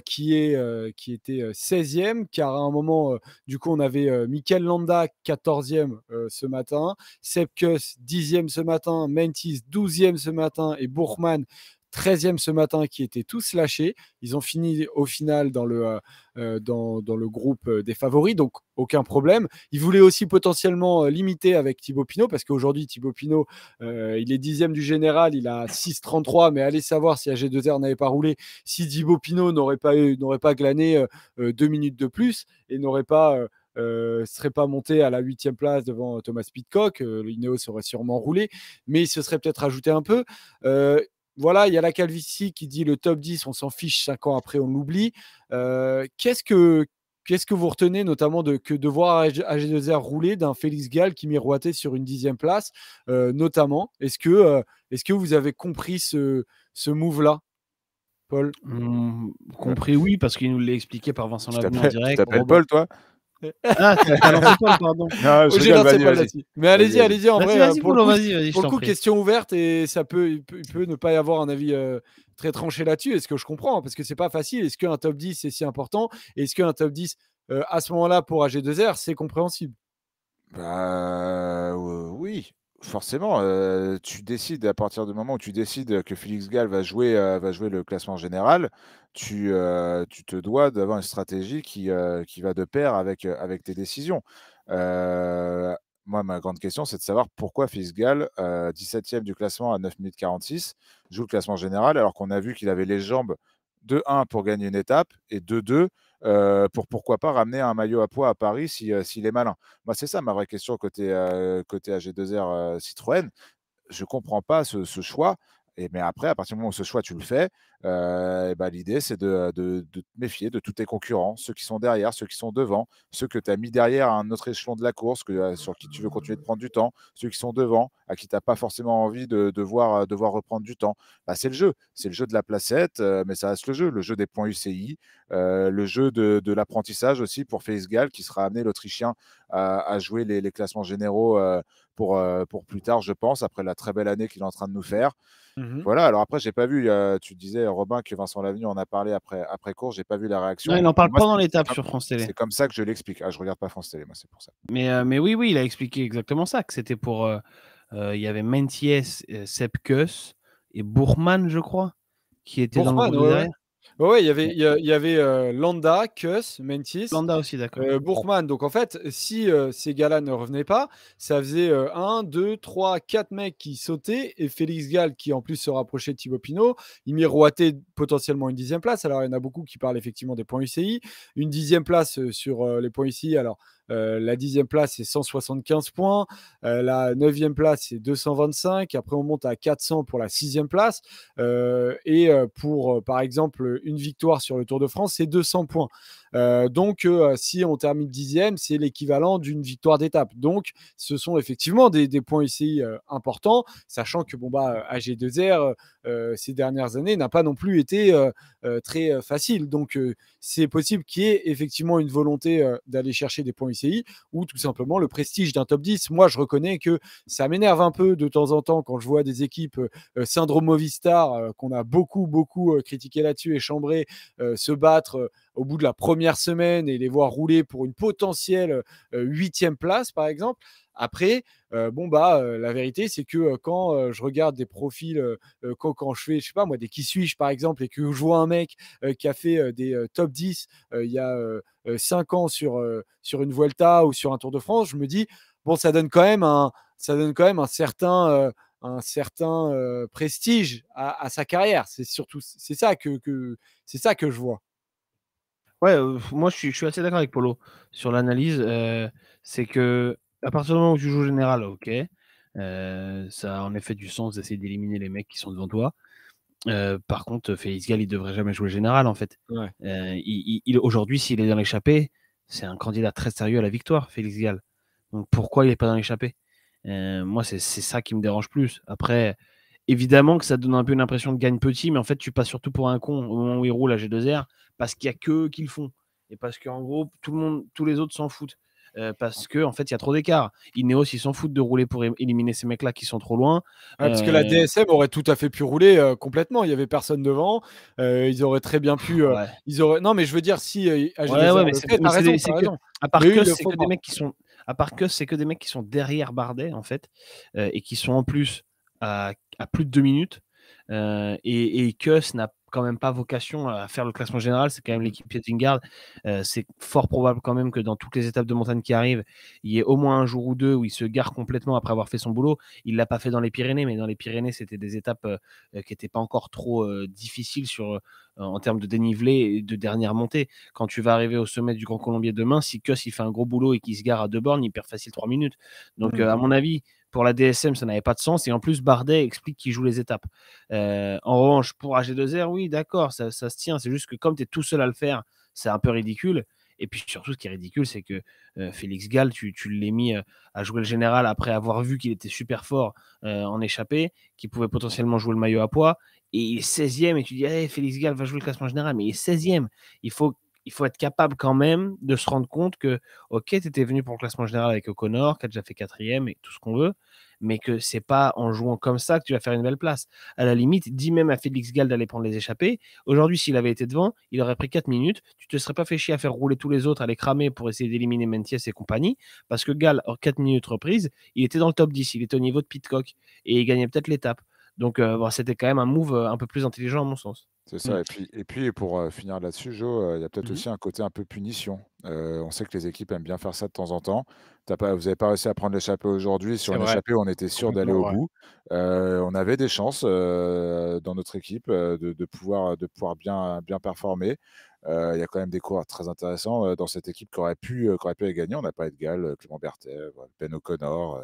qui, était 16e, car à un moment, du coup, on avait Michael Landa, 14e ce matin, Sepkus, 10e ce matin, Mentis, 12e ce matin, et Bourgman, 13e ce matin qui étaient tous lâchés. Ils ont fini au final dans le, euh, euh, dans, le groupe euh, des favoris, donc aucun problème. Ils voulaient aussi potentiellement limiter avec Thibaut Pinot, parce qu'aujourd'hui, Thibaut Pinot, il est 10e du général, il a 6,33, mais allez savoir si AG2R n'avait pas roulé, si Thibaut Pinot n'aurait pas, n'aurait pas glané deux minutes de plus et n'aurait pas. serait pas monté à la huitième place devant Thomas Pitcock. Euh, L'Ineos aurait sûrement roulé, mais il se serait peut-être ajouté un peu voilà, il y a la calvitie qui dit le top 10, on s'en fiche, Cinq ans après, on l'oublie. Euh, qu'est-ce que Qu'est-ce que vous retenez notamment de, que de voir AG2R rouler d'un Félix Gall qui miroitait sur une dixième place, euh, notamment Est-ce que, euh, que vous avez compris ce, ce move-là, Paul mmh, Compris, oui, parce qu'il nous l'a expliqué par Vincent Lavigne en direct. Tu t'appelles Paul, toi ah, pardon. Ah, Mais allez-y, allez-y, en vrai. Euh, pour le question ouverte et ça peut, il peut, ne pas y avoir un avis euh, très tranché là-dessus. Est-ce que je comprends Parce que c'est pas facile. Est-ce qu'un top 10 est si important Est-ce qu'un top 10 euh, à ce moment-là pour AG2R c'est compréhensible Bah oui forcément, euh, tu décides à partir du moment où tu décides que Félix Gall va jouer, euh, va jouer le classement général, euh, tu, te dois d'avoir une stratégie qui, va de pair avec, avec tes décisions. moi, ma grande question, c'est de savoir pourquoi Félix Gall, 17e du classement à 9 minutes 46, joue le classement général alors qu'on a vu qu'il avait les jambes de 1 pour gagner une étape et de 2 euh, pour pourquoi pas ramener un maillot à poids à Paris euh, s'il est malin. Moi, c'est ça ma vraie question côté, euh, côté AG2R Citroën. Je ne comprends pas ce, choix. Et mais après, à partir du moment où ce choix tu le fais, ben, l'idée c'est de, de, de, te méfier de tous tes concurrents, ceux qui sont derrière, ceux qui sont devant, ceux que tu as mis derrière à un autre échelon de la course, que, sur qui tu veux continuer de prendre du temps, ceux qui sont devant, à qui tu n'as pas forcément envie de, devoir reprendre du temps. Bah, c'est le jeu, c'est le jeu de la placette, mais ça reste le jeu, le jeu des points UCI, euh, le jeu de, l'apprentissage aussi pour Félix Gall, qui sera amené l'Autrichien à, jouer les, classements généraux euh, pour, euh, pour plus tard, je pense, après la très belle année qu'il est en train de nous faire. Mmh voilà, alors après, j'ai pas vu, tu disais, Robin, que Vincent Lavenu en a parlé après, après cours, j'ai pas vu la réaction. il en parle pas dans l'étape sur France Télé. C'est comme ça que je l'explique. Ah, je regarde pas France Télé, moi, c'est pour ça. Mais, mais oui, oui, il a expliqué exactement ça, que c'était pour. Il y avait Mentiès, Sepkus et Bourman, je crois, qui étaient dans le bah oui, il y avait, il y, avait euh, Landa, Kuss, Mentis. Landa aussi, d'accord. Euh, Donc en fait, si euh, ces gars-là ne revenaient pas, ça faisait 1, 2, 3, 4 mecs qui sautaient et Félix Gall qui en plus se rapprochait de Thibaut Pinot. Il miroitait potentiellement une dixième place. Alors il y en a beaucoup qui parlent effectivement des points UCI. Une dixième place sur les points UCI. Alors euh, la 10 dixième place, c'est 175 points. Euh, la 9 neuvième place, c'est 225. Après, on monte à 400 pour la sixième place. Euh, et pour, par exemple, une victoire sur le Tour de France, c'est 200 points. Euh, donc, euh, si on termine dixième, c'est l'équivalent d'une victoire d'étape. Donc, ce sont effectivement des, points ici euh, importants, sachant que bon bah AG2R ces dernières années n'a pas non plus été très facile. Donc, c'est possible qu'il y ait effectivement une volonté d'aller chercher des points ICI ou tout simplement le prestige d'un top 10. Moi, je reconnais que ça m'énerve un peu de temps en temps quand je vois des équipes syndrome Movistar, qu'on a beaucoup, beaucoup critiqué là-dessus et chambré, se battre au bout de la première semaine et les voir rouler pour une potentielle huitième place, par exemple. Après, bon bah la vérité c'est que quand je regarde des profils, quand, je fais, je sais pas moi, des qui suis-je par exemple, et que je vois un mec qui a fait des top 10 il y a 5 ans sur, sur une Vuelta ou sur un Tour de France, je me dis, bon, ça donne quand même un, ça donne quand même un certain un certain prestige à, à, sa carrière. C'est surtout c'est ça que, que c'est ça que je vois. Ouais, moi je suis, assez d'accord avec Polo sur l'analyse. c'est que à partir du moment où tu joues général, ok, ça a en effet du sens d'essayer d'éliminer les mecs qui sont devant toi. par contre, Félix Gall, il devrait jamais jouer général en fait. Aujourd'hui, s'il est dans l'échappée, c'est un candidat très sérieux à la victoire, Félix Gall. Donc pourquoi il n'est pas dans l'échappée Moi, c'est ça qui me dérange plus. Après, évidemment que ça donne un peu une impression de gagne petit, mais en fait, tu passes surtout pour un con au moment où il roule à G2R parce qu'il y a eux qui le font. Et parce qu'en gros, tout le monde, tous les autres s'en foutent. parce que en fait il y a trop d'écart. Ineos aussi s'en foutent de rouler pour éliminer ces mecs là qui sont trop loin. parce que la DSM aurait tout à fait pu rouler complètement, il y avait personne devant, ils auraient très bien pu ah ils auraient non mais je veux dire si euh, à part que c'est que des mecs qui sont à part que c'est que des mecs qui sont derrière Bardet en fait et qui sont en plus à, plus de deux minutes et, et que n'a quand même pas vocation à faire le classement général. C'est quand même l'équipe Pietingard. Euh, c'est fort probable quand même que dans toutes les étapes de montagne qui arrivent, il y ait au moins un jour ou deux où il se gare complètement après avoir fait son boulot. Il l'a pas fait dans les Pyrénées, mais dans les Pyrénées, c'était des étapes euh, euh, qui n'étaient pas encore trop difficiles sur, en termes de dénivelé et de dernière montée. Quand tu vas arriver au sommet du Grand Colombier demain, si Kuss, il fait un gros boulot et qu'il se gare à deux bornes, il perd facile trois minutes. Donc, mmh. à mon avis, pour la DSM, ça n'avait pas de sens. Et en plus, Bardet explique qu'il joue les étapes. Euh, en revanche, pour AG2R, oui, d'accord, ça, se tient. C'est juste que comme tu es tout seul à le faire, c'est un peu ridicule. Et puis surtout, ce qui est ridicule, c'est que euh, Félix Gall, tu, tu l'as mis euh, à jouer le général après avoir vu qu'il était super fort en échappée, qu'il pouvait potentiellement jouer le maillot à poids. Et il est 16e et tu dis, Félix Gall va jouer le classement général, mais il est 16e. Il faut il faut être capable quand même de se rendre compte que, ok, tu étais venu pour le classement général avec O'Connor, qui a déjà fait quatrième et tout ce qu'on veut, mais que c'est pas en jouant comme ça que tu vas faire une belle place. À la limite, dis même à Félix Gall d'aller prendre les échappées. Aujourd'hui, s'il avait été devant, il aurait pris 4 minutes. Tu te serais pas fait chier à faire rouler tous les autres, à les cramer pour essayer d'éliminer Mentiès et compagnie, parce que Gall, en 4 minutes reprises, il était dans le top 10, il était au niveau de Pitcock et il gagnait peut-être l'étape. Donc, euh, c'était quand même un move euh, un peu plus intelligent à mon sens. C'est mm. ça. Et, puis, pour euh, finir là-dessus, Joe, il y a peut-être mm-hmm. aussi un côté un peu punition. on sait que les équipes aiment bien faire ça de temps en temps. pas, vous n'avez pas réussi à prendre l'échappée aujourd'hui. Sur l'échappée, on était sûr d'aller au bout. on avait des chances dans notre équipe de, pouvoir, de pouvoir bien, bien performer. Euh, il y a quand même des coureurs très intéressants euh, dans cette équipe qui aurait pu, euh, qui aurait pu gagner. On n'a pas Edgal, Clément Berthet, Ben O'Connor.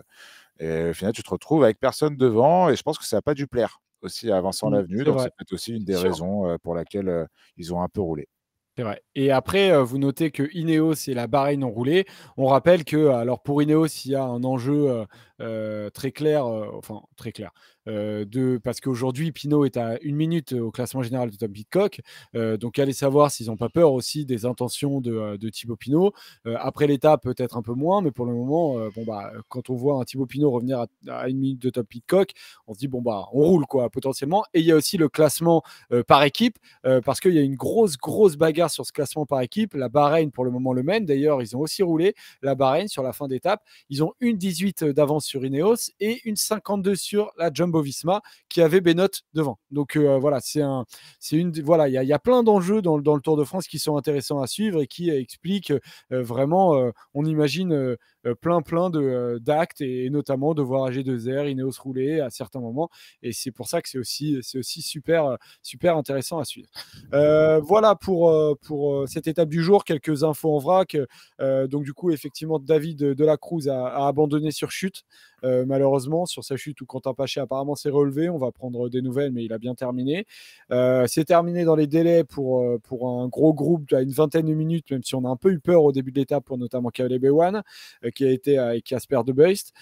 et au final, tu te retrouves avec personne devant. Et je pense que ça n'a pas dû plaire aussi à Vincent mmh, Lavenu. Donc, c'est peut-être aussi une des raisons pour laquelle ils ont un peu roulé. C'est vrai. Et après, vous notez que Ineos et la Bahreïn ont roulé. On rappelle que, alors pour Ineos, il y a un enjeu euh, très clair, euh, enfin très clair, euh, de, parce qu'aujourd'hui Pinot est à une minute au classement général de Tom Pitcock, donc allez savoir s'ils n'ont pas peur aussi des intentions de, de Thibaut Pinot. après l'étape peut-être un peu moins, mais pour le moment, bon bah quand on voit un Thibaut Pino revenir à, une minute de Tom Pitcock, on se dit bon bah on roule quoi potentiellement. Et il y a aussi le classement par équipe, parce qu'il y a une grosse grosse bagarre sur ce classement par équipe. La Bahreïn pour le moment le mène, d'ailleurs ils ont aussi roulé la Bahreïn sur la fin d'étape, ils ont une 18 d'avance sur Ineos et une 52 sur la Jumbo Visma qui avait Benoît devant. Donc euh, voilà, c'est un, c'est une, voilà, il y, a plein d'enjeux dans, le Tour de France qui sont intéressants à suivre et qui expliquent euh, vraiment, euh, on imagine euh, plein plein de euh, d'actes et, notamment de voir AG2R, Ineos rouler à certains moments. Et c'est pour ça que c'est aussi c'est aussi super euh, super intéressant à suivre. voilà pour pour cette étape du jour. Quelques infos en vrac. donc du coup effectivement David de la Cruz a, a abandonné sur chute. Euh, malheureusement, sur sa chute où Quentin Paché apparemment s'est relevé, on va prendre euh, des nouvelles, mais il a bien terminé. Euh, c'est terminé dans les délais pour, pour un gros groupe à une vingtaine de minutes, même si on a un peu eu peur au début de l'étape pour notamment K.L.B. 1 qui a été avec Casper de Beust.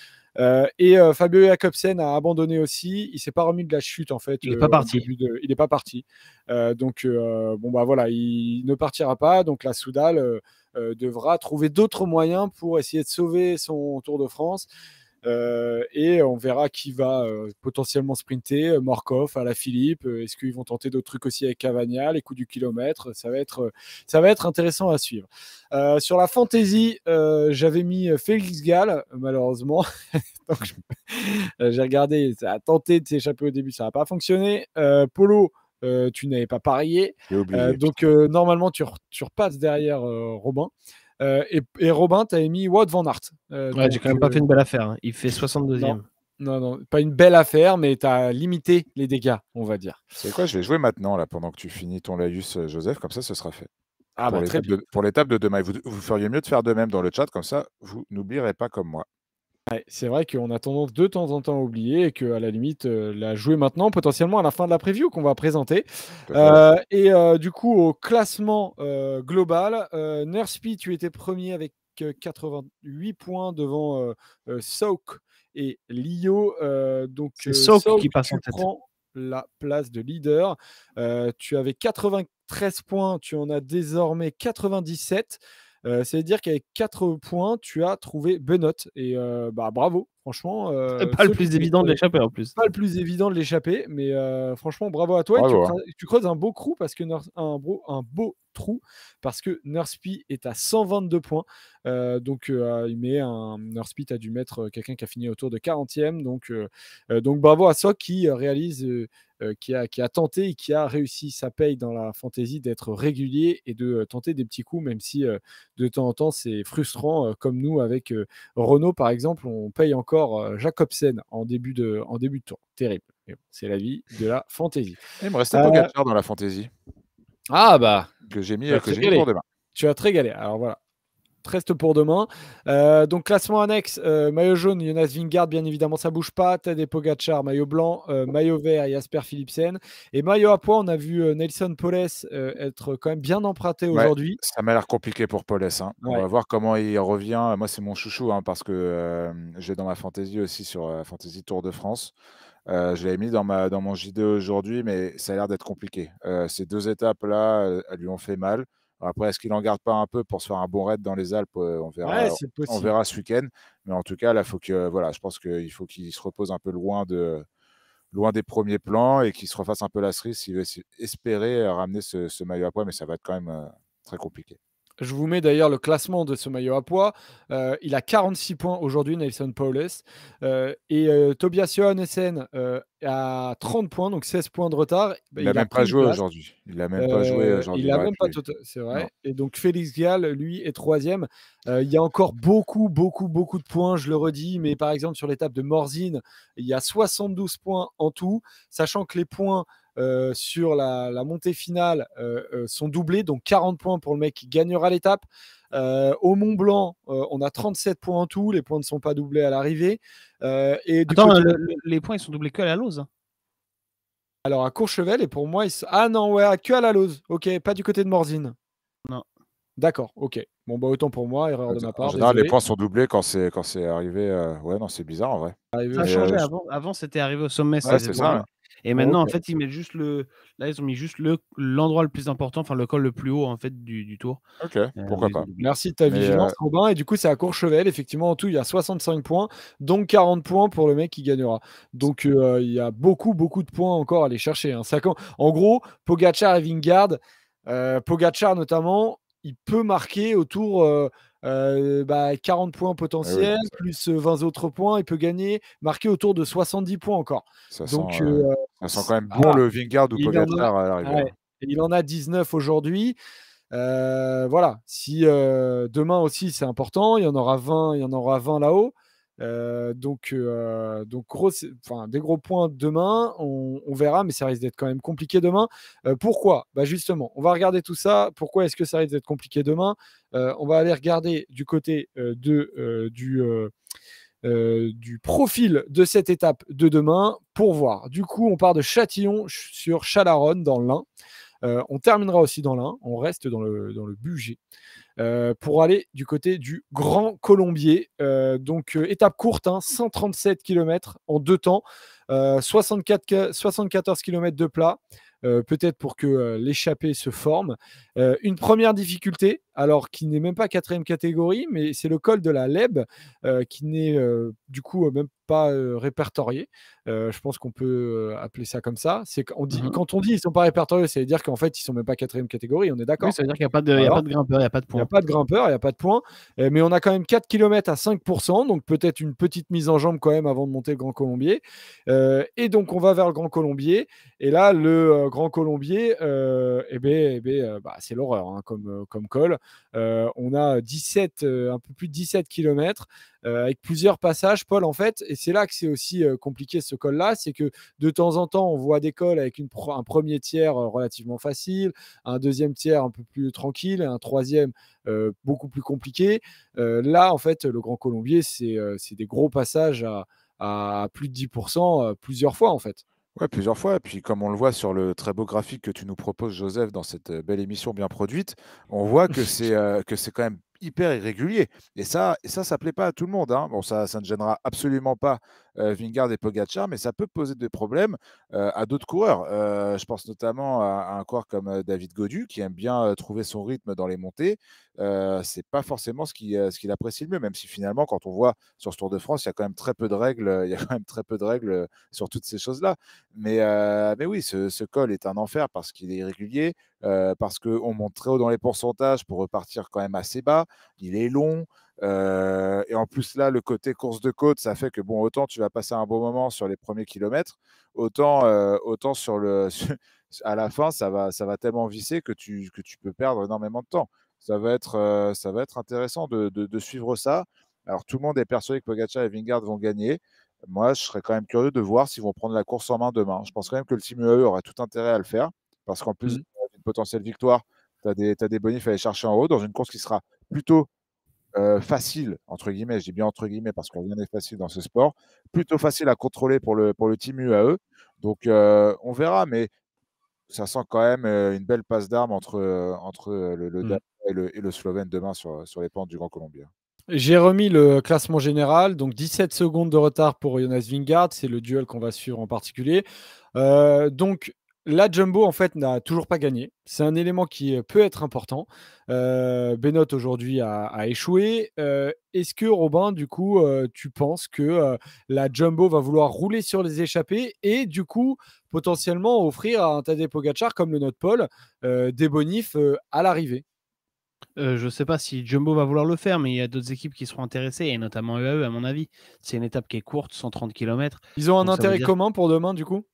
et Fabio Jacobsen a abandonné aussi. Il s'est pas remis de la chute en fait. Il n'est pas parti. Il pas parti. donc bon bah voilà, il ne partira pas. Donc la Soudal devra trouver d'autres moyens pour essayer de sauver son Tour de France. Euh, et on verra qui va euh, potentiellement sprinter. Euh, Morkov à la Philippe. Est-ce qu'ils vont tenter d'autres trucs aussi avec Cavagna, les coups du kilomètre Ça va être, ça va être intéressant à suivre. sur la fantaisie, j'avais mis Félix Gall, malheureusement. j'ai regardé, ça a tenté de s'échapper au début, ça n'a pas fonctionné. Polo, tu n'avais pas parié. donc normalement, tu, tu, repasses derrière Robin. Euh, et, Robin, tu as émis Wout Van Hart. Euh, ouais, j'ai quand même pas euh, fait une belle affaire. Hein. Il fait 62e. Non. Non, pas une belle affaire, mais tu as limité les dégâts, on va dire. C'est quoi Je vais jouer maintenant, là, pendant que tu finis ton Laïus, Joseph, comme ça, ce sera fait. Ah, pour bah, l'étape de, demain. vous, feriez mieux de faire de même dans le chat, comme ça, vous n'oublierez pas comme moi c'est vrai qu'on a tendance de temps en temps à oublier et qu'à la limite, euh, la jouer maintenant, potentiellement à la fin de la preview qu'on va présenter. Euh, et euh, du coup, au classement global, Nurspi, tu étais premier avec 88 points devant Soak et Lio. donc, Soak, qui passe en tête. la place de leader. tu avais 93 points, tu en as désormais 97. Euh, cest à dire qu'avec 4 points, tu as trouvé Benoît. Et euh, bah, bravo, Franchement, euh, pas le plus évident de l'échapper en plus. Pas le plus évident de l'échapper, mais euh, franchement, bravo à toi. Hein. Tu, creuses, un beau trou parce que un beau, trou parce que est à 122 points. Euh, donc il met un tu dû mettre quelqu'un qui a fini autour de 40e. Donc, donc bravo à Sok qui réalise, qui, a, qui a tenté et qui a réussi sa paye dans la fantaisie d'être régulier et de tenter des petits coups, même si de temps en temps c'est frustrant, comme nous avec Renault par exemple, on paye encore euh, Jacobsen en début de, en début de tour. Terrible. C'est la vie de la fantaisie. Eh, il me reste un Pogacar dans la fantaisie. Ah bah Que j'ai mis, que j'ai mis demain. Tu as très galé. Alors voilà, reste pour demain. Euh, donc, classement annexe euh, maillot jaune, Jonas Vingard, bien évidemment, ça bouge pas. Ted et Pogachar, maillot blanc, euh, maillot vert, Jasper Philipsen. Et maillot à poids, on a vu Nelson Poles être quand même bien emprunté aujourd'hui. ça m'a l'air compliqué pour Poles. Hein. On va voir comment il revient. Moi, c'est mon chouchou hein, parce que j'ai dans ma fantaisie aussi sur la Fantasy Tour de France. je l'avais mis dans, ma, dans mon J2 aujourd'hui, mais ça a l'air d'être compliqué. ces deux étapes-là, elles lui ont fait mal. Après, est-ce qu'il n'en garde pas un peu pour se faire un bon raid dans les Alpes euh, On verra. on verra ce week-end. Mais en tout cas, là, faut que voilà, je pense qu'il faut qu'il se repose un peu loin de loin des premiers plans et qu'il se refasse un peu la cerise s'il veut espérer euh, ramener ce, ce maillot à poids. Mais ça va être quand même euh, très compliqué. Je vous mets d'ailleurs le classement de ce maillot à poids. Euh, il a 46 points aujourd'hui, Nelson Paulus. Euh, et euh, Tobias Johannesen a 30 points, donc 16 points de retard. Bah, il n'a même, pas joué aujourd'hui. Il n'a même pas joué aujourd'hui. Il n'a même pas tout. C'est vrai. Et donc Félix Gall, lui, est troisième. il y a encore beaucoup, beaucoup, beaucoup de points, je le redis. Mais par exemple, sur l'étape de Morzine, il y a 72 points en tout, sachant que les points. Euh, sur la, montée finale euh, euh, sont doublés, donc 40 points pour le mec qui gagnera l'étape. au Mont Blanc, on a 37 points en tout, les points ne sont pas doublés à l'arrivée. et les points ils sont doublés que à la Lose. Alors à Courchevel, et pour moi, ils... ah non, ouais, que à la Lose, ok, pas du côté de Morzine. Non. D'accord, ok. Bon, bah autant pour moi, erreur de ma part. En les points sont doublés quand c'est quand c'est arrivé. Ouais, non, c'est bizarre en vrai. avant, c'était arrivé au sommet. c'est ça. Hein. Et ah maintenant, en fait, ils mettent juste le. Là, ils ont mis juste l'endroit le, plus important, enfin le col le plus haut en fait du, tour. Ok, euh, pourquoi pas. Merci de ta vigilance, euh Robin. Et du coup, c'est à Courchevel. Effectivement, en tout, il y a 65 points, donc 40 points pour le mec qui gagnera. Donc, euh, il y a beaucoup, beaucoup de points encore à aller chercher. Hein. en gros, Pogachar et Vingard, Pogachar notamment, il peut marquer autour 40 euh, bah, points ah potentiels, plus 20 euh, autres points, il peut gagner, marquer autour de 70 points encore. Euh, ça sent, quand même bon ah, le Vingard ou à l'arrivée. il en a 19 aujourd'hui. voilà, si demain aussi c'est important, il y en aura 20, il y en aura 20 là-haut. Euh, donc, euh, donc enfin, des gros points demain. On, verra, mais ça risque d'être quand même compliqué demain. Euh, pourquoi bah, justement, on va regarder tout ça. Pourquoi est-ce que ça risque d'être compliqué demain On va aller regarder du côté de du du profil de cette étape de demain pour voir. Du coup, on part de Châtillon sur Chalaronne dans l'Ain. on terminera aussi dans l'Ain. On reste dans le, dans le budget. Euh, pour aller du côté du Grand Colombier. Euh, donc euh, étape courte, 137 hein, km en deux temps, 64, 74 km de plat, peut-être pour que l'échappée se forme. une première difficulté, alors qui n'est même pas quatrième catégorie, mais c'est le col de la Leb euh, qui n'est euh, du coup euh, même pas répertorié. je pense qu'on peut appeler ça comme ça. C'est qu'on dit, mmh quand on dit ne sont pas répertoriés, ça veut dire qu'en fait ils sont même pas quatrième catégorie. On est d'accord. ça veut dire qu'il n'y a pas de, pas de grimpeur, il n'y a pas de point Il n'y a pas de grimpeur, il n'y a pas de mais on a quand même 4 km à 5%, donc peut-être une petite mise en jambe quand même avant de monter le Grand Colombier. et donc on va vers le Grand Colombier. Et là le Grand Colombier, eh, ben, eh ben, bah, c'est l'horreur hein, comme comme col. Euh, on a 17, euh, un peu plus de 17 km euh, avec plusieurs passages. Paul, en fait, et c'est là que c'est aussi compliqué ce col-là, c'est que de temps en temps, on voit des cols avec un premier tiers relativement facile, un deuxième tiers un peu plus tranquille, un troisième beaucoup plus compliqué. là, en fait, le Grand Colombier, c'est des gros passages à plus de 10% plusieurs fois, en fait. Oui, plusieurs fois. Et puis, comme on le voit sur le très beau graphique que tu nous proposes, Joseph, dans cette euh, belle émission bien produite, on voit que c'est euh, que c'est quand même hyper irrégulier. Et ça, ça, ne plaît pas à tout le monde. Hein. Bon, ça, ça ne gênera absolument pas euh, Vingard et Pogacar, mais ça peut poser des problèmes euh, à d'autres coureurs. Euh, je pense notamment à, un coureur comme David Godu, qui aime bien trouver son rythme dans les montées. c'est pas forcément ce qu'il ce qu'il apprécie le mieux, même si finalement, quand on voit sur ce Tour de France, il y a quand même très peu de règles. Il y a quand même très peu de règles sur toutes ces choses-là. Mais, mais oui, ce, ce, col est un enfer parce qu'il est irrégulier, parce qu'on monte très haut dans les pourcentages pour repartir quand même assez bas il est long. Euh, et en plus, là, le côté course de côte, ça fait que, bon, autant tu vas passer un bon moment sur les premiers kilomètres, autant, euh, autant sur le, à la fin, ça va, ça va tellement visser que tu, que tu peux perdre énormément de temps. Ça va être, euh, ça va être intéressant de, suivre ça. Alors, tout le monde est persuadé que Pogacha et Vingard vont gagner. Moi, je serais quand même curieux de voir s'ils vont prendre la course en main demain. Je pense quand même que le team UAE e aura tout intérêt à le faire, parce qu'en plus d'une mmh. potentielle victoire, tu as, as des, bonifs à aller chercher en haut dans une course qui sera plutôt facile, entre guillemets, je dis bien entre guillemets parce qu'on rien n'est facile dans ce sport, plutôt facile à contrôler pour le, pour le team UAE. Donc on verra, mais ça sent quand même une belle passe d'armes entre, entre le, mmh. le, et le, Slovène demain sur, les pentes du Grand Colombien. J'ai remis le classement général, donc 17 secondes de retard pour Jonas Vingard, c'est le duel qu'on va suivre en particulier. donc la Jumbo, en fait, n'a toujours pas gagné. C'est un élément qui euh, peut être important. Euh, Benoît, aujourd'hui, a, échoué. Euh, est-ce que, Robin, du coup, euh, tu penses que la Jumbo va vouloir rouler sur les échappées et, du coup, potentiellement offrir à un Tadej Pogacar, comme le note Paul, des bonifs à l'arrivée je ne sais pas si Jumbo va vouloir le faire, mais il y a d'autres équipes qui seront intéressées, et notamment EAE, e, à mon avis. C'est une étape qui est courte, 130 km. Ils ont un intérêt commun pour demain, du coup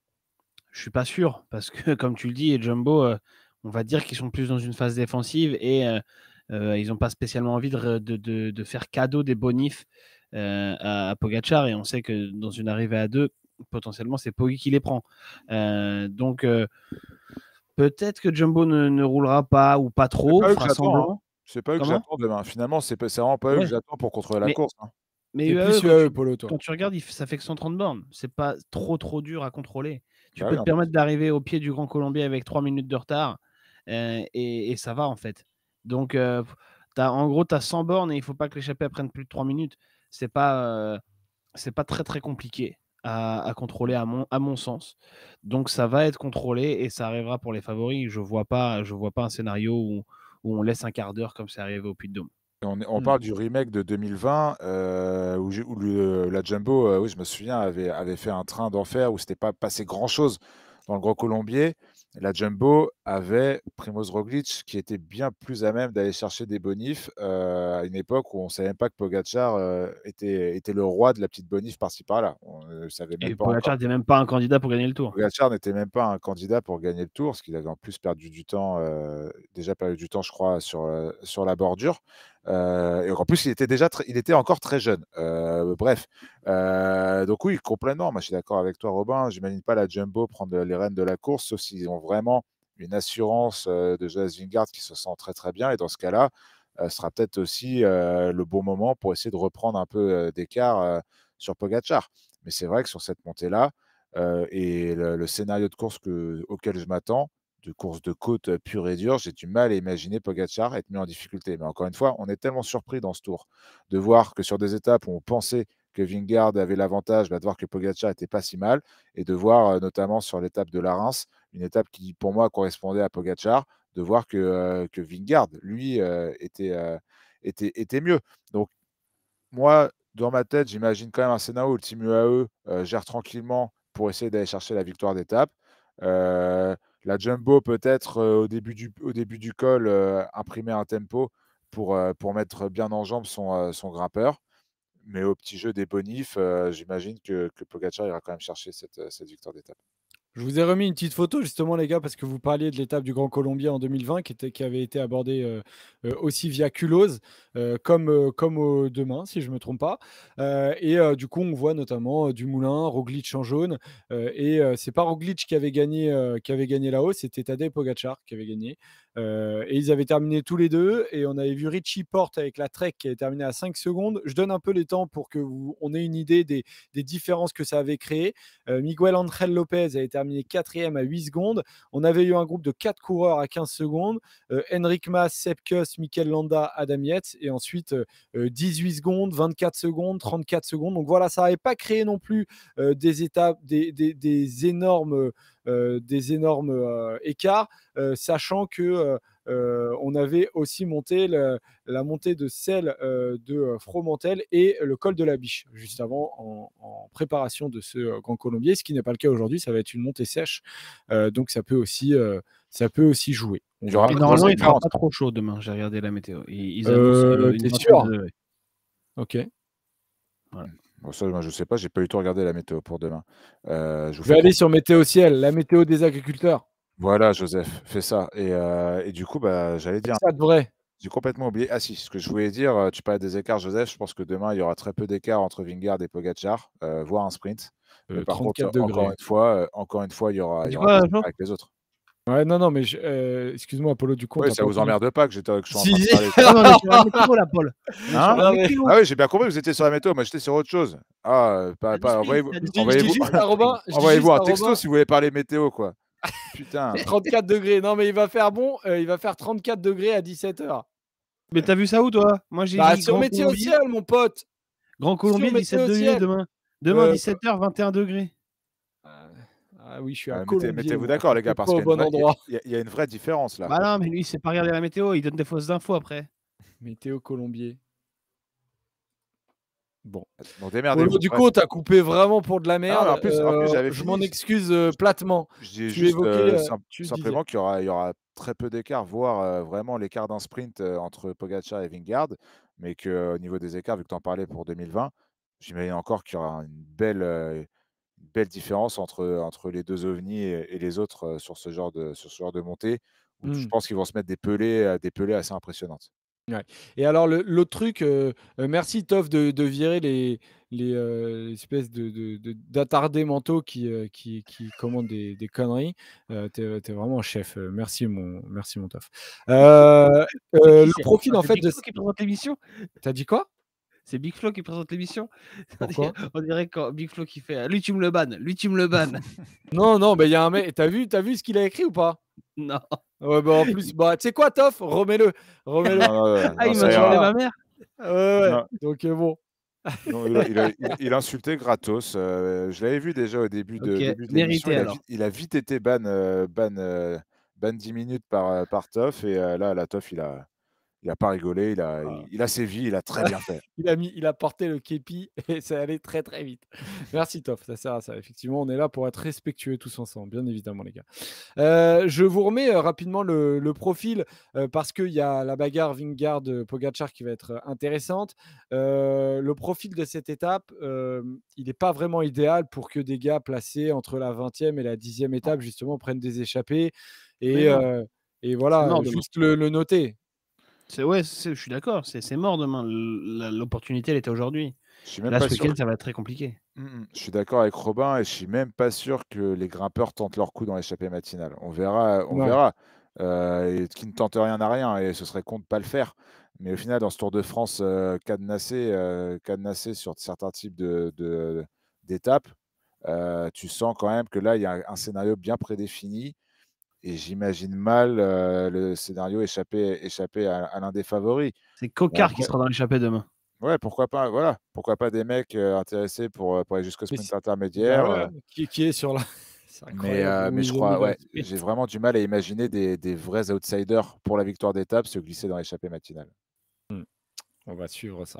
je ne suis pas sûr, parce que comme tu le dis, et Jumbo, euh, on va dire qu'ils sont plus dans une phase défensive et euh, euh, ils n'ont pas spécialement envie de, faire cadeau des bonifs à, Pogachar. Et on sait que dans une arrivée à deux, potentiellement, c'est Poggi qui les prend. donc peut-être que Jumbo ne, roulera pas ou pas trop. Hein. C'est pas eux que j'attends demain. Finalement, c'est vraiment pas eux que j'attends pour contrôler la course. Hein. Mais quand, tu, quand tu regardes, ça fait que 130 bornes. C'est pas trop trop dur à contrôler. Tu ah peux te permettre d'arriver au pied du Grand Colombier avec trois minutes de retard euh, et, ça va en fait. Donc, euh, en gros, tu as 100 bornes et il ne faut pas que l'échappée prenne plus de 3 minutes. C'est pas, euh, c'est pas très très compliqué à, contrôler à mon, à mon sens. Donc, ça va être contrôlé et ça arrivera pour les favoris. Je vois vois pas un scénario où, où on laisse un quart d'heure comme c'est arrivé au Puy de Dôme. On, mmh. parle du remake de 2020 euh, où, la Jumbo, euh, oui, je me souviens, avait, avait fait un train d'enfer où c'était pas passé grand chose dans le Grand Colombier. La Jumbo avait Primoz Roglic qui était bien plus à même d'aller chercher des bonifs euh, à une époque où on savait même pas que Pogacar était, était le roi de la petite bonif par-ci par-là. savait même Et pas. Pogacar n'était même pas un candidat pour gagner le tour. Pogacar n'était même pas un candidat pour gagner le tour parce qu'il avait en plus perdu du temps, déjà perdu du temps, je crois, sur, sur la bordure. Euh, et en plus, il était déjà, il était encore très jeune. Euh, bref, euh, donc oui, complètement. Moi, je suis d'accord avec toi, Robin. J'imagine pas la Jumbo prendre les rênes de la course, sauf s'ils ont vraiment une assurance de Jonas Vingard qui se sent très très bien. Et dans ce cas-là, ce sera peut-être aussi le bon moment pour essayer de reprendre un peu d'écart sur Pogachar. Mais c'est vrai que sur cette montée-là et le, le, scénario de course que, auquel je m'attends, de course de côte euh, pure et dure, j'ai du mal à imaginer Pogachar être mis en difficulté. Mais encore une fois, on est tellement surpris dans ce tour de voir que sur des étapes où on pensait que Vingard avait l'avantage, bah, de voir que Pogacar n'était pas si mal, et de voir euh, notamment sur l'étape de la Reims, une étape qui pour moi correspondait à Pogacar, de voir que, euh, Vingard, lui, était, était, était mieux. Donc moi, dans ma tête, j'imagine quand même un scénario où le team UAE gère tranquillement pour essayer d'aller chercher la victoire d'étape. Euh, la jumbo peut-être euh, au, début du, au début du col euh, imprimer un tempo pour, euh, pour mettre bien en jambe son, grimpeur. Mais au petit jeu des bonifs, j'imagine que, que Pogacar ira quand même chercher cette, cette victoire d'étape. Je vous ai remis une petite photo justement, les gars, parce que vous parliez de l'étape du Grand Colombier en 2020 qui, avait été abordée euh, euh, aussi via Culose, euh, comme, comme demain, si je ne me trompe pas. et du coup, on voit notamment du Moulin, Roglic en jaune. et c'est pas Roglic qui avait gagné, qui avait gagné là-haut, c'était Tadej pogachar qui avait gagné. Euh, et ils avaient terminé tous les deux. Et on avait vu Richie Porte avec la Trek qui avait terminé à 5 secondes. Je donne un peu les temps pour que on ait une idée des, différences que ça avait créées. Euh, Miguel Angel Lopez avait terminé quatrième à 8 secondes. On avait eu un groupe de 4 coureurs à 15 secondes. Henrik euh, Sepp Sepkus, Mikel Landa, Adam Yates. Et ensuite 18 secondes, 24 secondes, 34 secondes. Donc voilà, ça n'avait pas créé non plus des étapes, des énormes. Euh, des énormes euh, écarts, euh, sachant que on avait aussi monté la montée de celle de Fromentel et le col de la Biche, juste avant, en, préparation de ce Grand Colombier, ce qui n'est pas le cas aujourd'hui, ça va être une montée sèche, donc ça peut aussi, ça peut aussi jouer. normalement, il ne fera pas trop chaud demain. J'ai regardé la météo. Ils, sûr Ok. Voilà je ne sais pas, j'ai pas eu tout regardé la météo pour demain. Euh, je, vais aller sur Météo Ciel, la météo des agriculteurs. Voilà, Joseph, fais ça. Et, euh, du coup, bah, j'allais dire. Ça de vrai. J'ai complètement oublié. Ah si, ce que je voulais dire, euh, tu parlais des écarts, Joseph. Je pense que demain, il y aura très peu d'écarts entre Vingard et Pogachar, voire un sprint. Mais par contre, encore une fois, encore une fois, il y aura, il y avec les autres. Ouais, non, non, mais euh, excuse-moi, Apollo, du coup. Ouais, ça vous emmerde pas que j'étais avec en train de non, la là, Paul. Hein ah, oui, ah j'ai bien compris, vous étiez sur la météo, moi j'étais sur autre chose. Ah, pas, pas, envoyez-vous envoyez un texto si vous voulez parler météo, quoi. Putain. 34 degrés, non, mais il va faire bon, euh, il va faire 34 degrés à 17h. Mais t'as vu ça où, toi Moi j'ai. Bah, sur météo ciel, mon pote Grand Colombie, 17 degrés demain. Demain, 17h, euh, 21 degrés. Ah oui, je suis à Colombie. Mettez-vous d'accord, les gars, parce qu'il y, a une vraie différence là. Bah non, mais lui, c'est sait pas regarder la météo, il donne des fausses infos après. Météo Colombier. Bon. du coup, tu as coupé vraiment pour de la ah, merde. Euh, je m'en excuse euh, platement. J'ai juste euh, simplement qu'il y aura, très peu d'écart, voire vraiment l'écart d'un sprint entre Pogacar et Vingard, mais qu'au niveau des écarts, vu que tu en parlais pour 2020, j'imagine encore qu'il y aura une belle belle différence entre, euh, entre les deux ovnis et, les autres euh, sur ce genre de, sur ce genre de montée. Je mmh. pense qu'ils vont se mettre des pelées, euh, des assez impressionnantes. Et alors, l'autre truc, merci Toff de, virer les, les espèces d'attardés de, mentaux qui, qui, commandent des, conneries. Tu es vraiment chef. Merci, mon, merci, mon Toff. le profil, ah, en fait. de... as dit quoi c'est Big Flo qui présente l'émission. on dirait que Big Flo qui fait lui tu me le bannes, lui tu me le bannes. non non mais il y a un mec. T'as vu vu ce qu'il a écrit ou pas Non. Ouais bah en plus bah tu sais quoi Toff remets-le le Ah, il m'a insulté ma mère. Ouais, ouais. Donc bon. il, a, insulté gratos. Euh, je l'avais vu déjà au début de, l'émission. il, a vite, été ban, euh, ban, euh, ban 10 minutes par, par Toff. Et là, la Toff, il a, il n'a pas rigolé, il a, il ah. sévi, il a très bien fait. il, a mis, il a porté le képi et ça allait très très vite. Merci Toff, ça sert à ça. Effectivement, on est là pour être respectueux tous ensemble, bien évidemment les gars. Euh, je vous remets euh, rapidement le, profil euh, parce qu'il y a la bagarre Vingard-Pogachar qui va être intéressante. le profil de cette étape, il n'est pas vraiment idéal pour que des gars placés entre la 20e et la 10e étape justement prennent des échappées et, voilà, juste le noter. C'est je suis d'accord, c'est mort demain. L'opportunité, elle était aujourd'hui. Là, ce week-end, ça va être très compliqué. Mm, mm. je suis d'accord avec Robin et je suis même pas sûr que les grimpeurs tentent leur coup dans l'échappée matinale. On verra, on verra. Euh, qui ne tente rien à rien et ce serait con de pas le faire. Mais au final, dans ce Tour de France euh, cadenassé, euh, cadenassé, sur certains types d'étapes, de, d'étapes, tu sens quand même que là, il y a un scénario bien prédéfini et j'imagine mal le scénario échapper, à, l'un des favoris. C'est Cocard qui sera dans l'échappée demain. Ouais, pourquoi pas, voilà, pourquoi pas des mecs intéressés pour, aller jusqu'au sprint intermédiaire. Bah qui, qui, est sur la. mais, je crois, j'ai vraiment du mal à imaginer des, des vrais outsiders pour la victoire d'étape se glisser dans l'échappée matinale. On va suivre ça.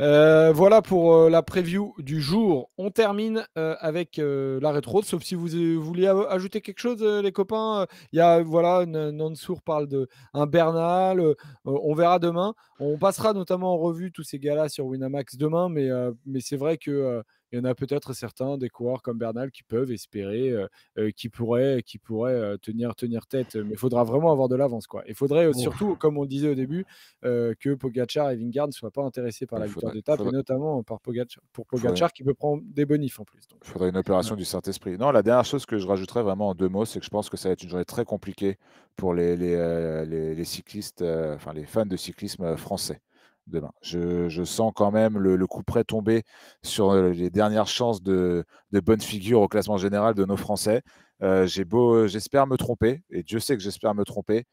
Euh, voilà pour euh, la preview du jour. On termine euh, avec la rétro, sauf si vous, voulez ajouter quelque chose, les copains. Il y a, voilà, Nansour parle de un Bernal. on verra demain. On passera notamment en revue tous ces gars-là sur Winamax demain, mais, mais c'est vrai que il y en a peut-être certains, des coureurs comme Bernal, qui peuvent espérer, euh, euh, qui pourraient, qui pourraient euh, tenir, tenir tête. Mais il faudra vraiment avoir de l'avance. quoi. Il faudrait surtout, comme on disait au début, que Pogachar et Vingard ne soient pas intéressés par la victoire d'étape, et notamment par Pogacar, pour Pogachar qui peut prendre des bonifs en plus. Il faudrait une opération du Saint-Esprit. Non, la dernière chose que je rajouterais vraiment en deux mots, c'est que je pense que ça va être une journée très compliquée pour les, cyclistes, enfin les fans de cyclisme français demain. Je, sens quand même le, coup près tomber sur euh, les dernières chances de, de, bonne figure au classement général de nos Français. Euh, euh, j'espère me tromper, et Dieu sait que j'espère me tromper,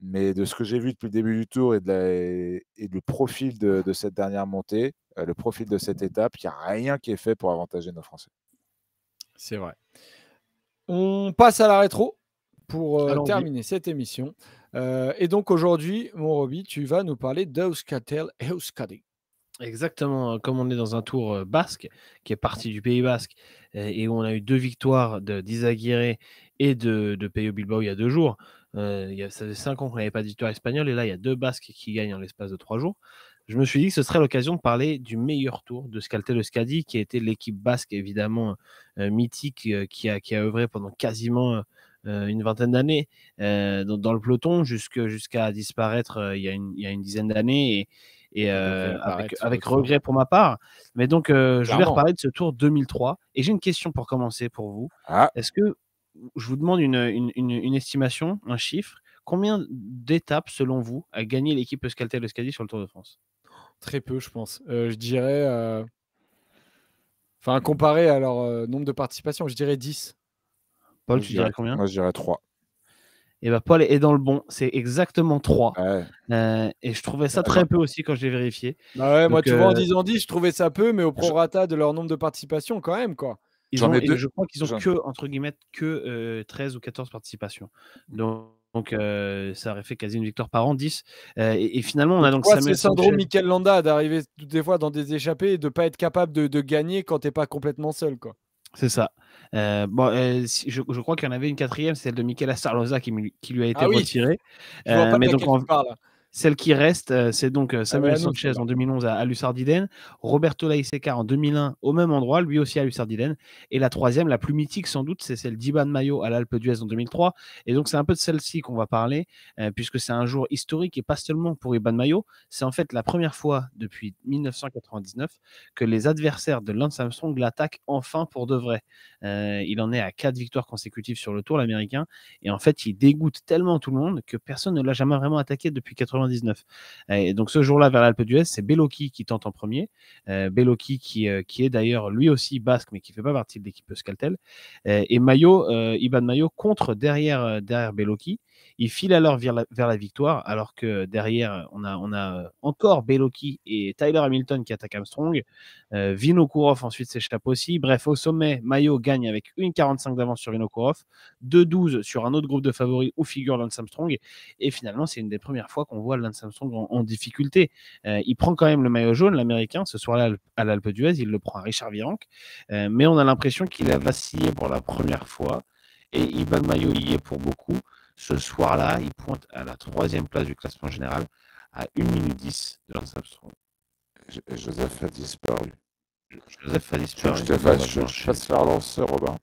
mais de ce que j'ai vu depuis le début du tour et, de la, du profil de, cette dernière montée, le profil de cette étape, il n'y a rien qui est fait pour avantager nos Français. C'est vrai. On passe à la rétro pour terminer cette émission. Euh, et donc aujourd'hui, mon Roby, tu vas nous parler d'Euskatel Euskadi. Exactement, hein, comme on est dans un tour euh, basque, qui est parti du Pays basque, et où on a eu deux victoires d'Izaguirre et de, de Peyo Bilbao il y a deux jours. Euh, il ça fait cinq ans qu'on n'avait pas de victoire espagnole, et là, il y a deux Basques qui gagnent en l'espace de trois jours. Je me suis dit que ce serait l'occasion de parler du meilleur tour de Scaltel Euskadi, qui a été l'équipe basque évidemment mythique, qui, qui a œuvré pendant quasiment euh, une vingtaine d'années euh, dans, le peloton jusqu'à disparaître euh, il y, a une, dizaine d'années et, avec, regret pour ma part. Mais donc, je vais reparler de ce tour 2003 et j'ai une question pour commencer pour vous. Ah. Est-ce que je vous demande une, estimation, un chiffre. Combien d'étapes, selon vous, a gagné l'équipe Euskaltel-Euskadi sur le Tour de France Très peu, je pense. je dirais. Enfin, comparé à leur nombre de participations, je dirais 10. Paul, tu dirais combien Moi, je dirais 3. Et eh bien, Paul est dans le bon. C'est exactement 3. Euh, et je trouvais ça ah, très peu aussi quand je l'ai vérifié. Bah ouais, moi, tu vois, en euh, disant 10, je trouvais ça peu, mais au prorata de leur nombre de participations, quand même, quoi. je crois qu'ils ont que, entre guillemets, que 13 euh, ou 14 participations. Donc. ça aurait fait quasi une victoire par an, 10. et, finalement, on a donc C'est le syndrome Michael Landa d'arriver des fois dans des échappées et de ne pas être capable de, gagner quand tu n'es pas complètement seul. Quoi. C'est ça. Euh, bon, euh, je, crois qu'il y en avait une quatrième, celle de Michaela Sarloza qui, lui a été ah retirée. Euh, mais donc on, parle. Celle qui reste, euh, c'est donc euh, ah Samuel Sanchez en 2011 à, à Roberto Laiseca en 2001 au même endroit, lui aussi à Lucardiden. Et la troisième, la plus mythique sans doute, c'est celle d'Iban Mayo à l'Alpe d'Huez en 2003. Et donc c'est un peu de celle-ci qu'on va parler, euh, puisque c'est un jour historique et pas seulement pour Iban Mayo. C'est en fait la première fois depuis 1999 que les adversaires de Lance Armstrong l'attaquent enfin pour de vrai. il en est à quatre victoires consécutives sur le tour, l'américain. Et en fait, il dégoûte tellement tout le monde que personne ne l'a jamais vraiment attaqué depuis 80 et donc ce jour-là, vers l'Alpe d'Huez, c'est Beloki qui tente en premier. Euh, Beloki qui, euh, qui est d'ailleurs lui aussi basque, mais qui ne fait pas partie de l'équipe Scaltel euh, et Mayo, Iban Mayo contre derrière, derrière Beloki. Il file alors vers la, victoire, alors que derrière, on a, euh, encore Beloki et Tyler Hamilton qui attaquent Armstrong. Euh, Vinokourov ensuite s'échappe aussi. Bref, au sommet, Mayo gagne avec une 1,45 d'avance sur Vinokourov, 2,12 sur un autre groupe de favoris où figure Lance Armstrong. Et finalement, c'est une des premières fois qu'on voit Lance Armstrong en, difficulté. Euh, il prend quand même le maillot jaune, l'américain, ce soir-là à l'Alpe d'Huez. Il le prend à Richard Virenque. mais on a l'impression qu'il a vacillé pour la première fois et Ivan Mayo y est pour beaucoup. Ce soir-là, il pointe à la troisième place du classement général à 1 minute 10 de Lance Armstrong. Joseph a disparu. Joseph a disparu. Je te fasse, je, je Robin.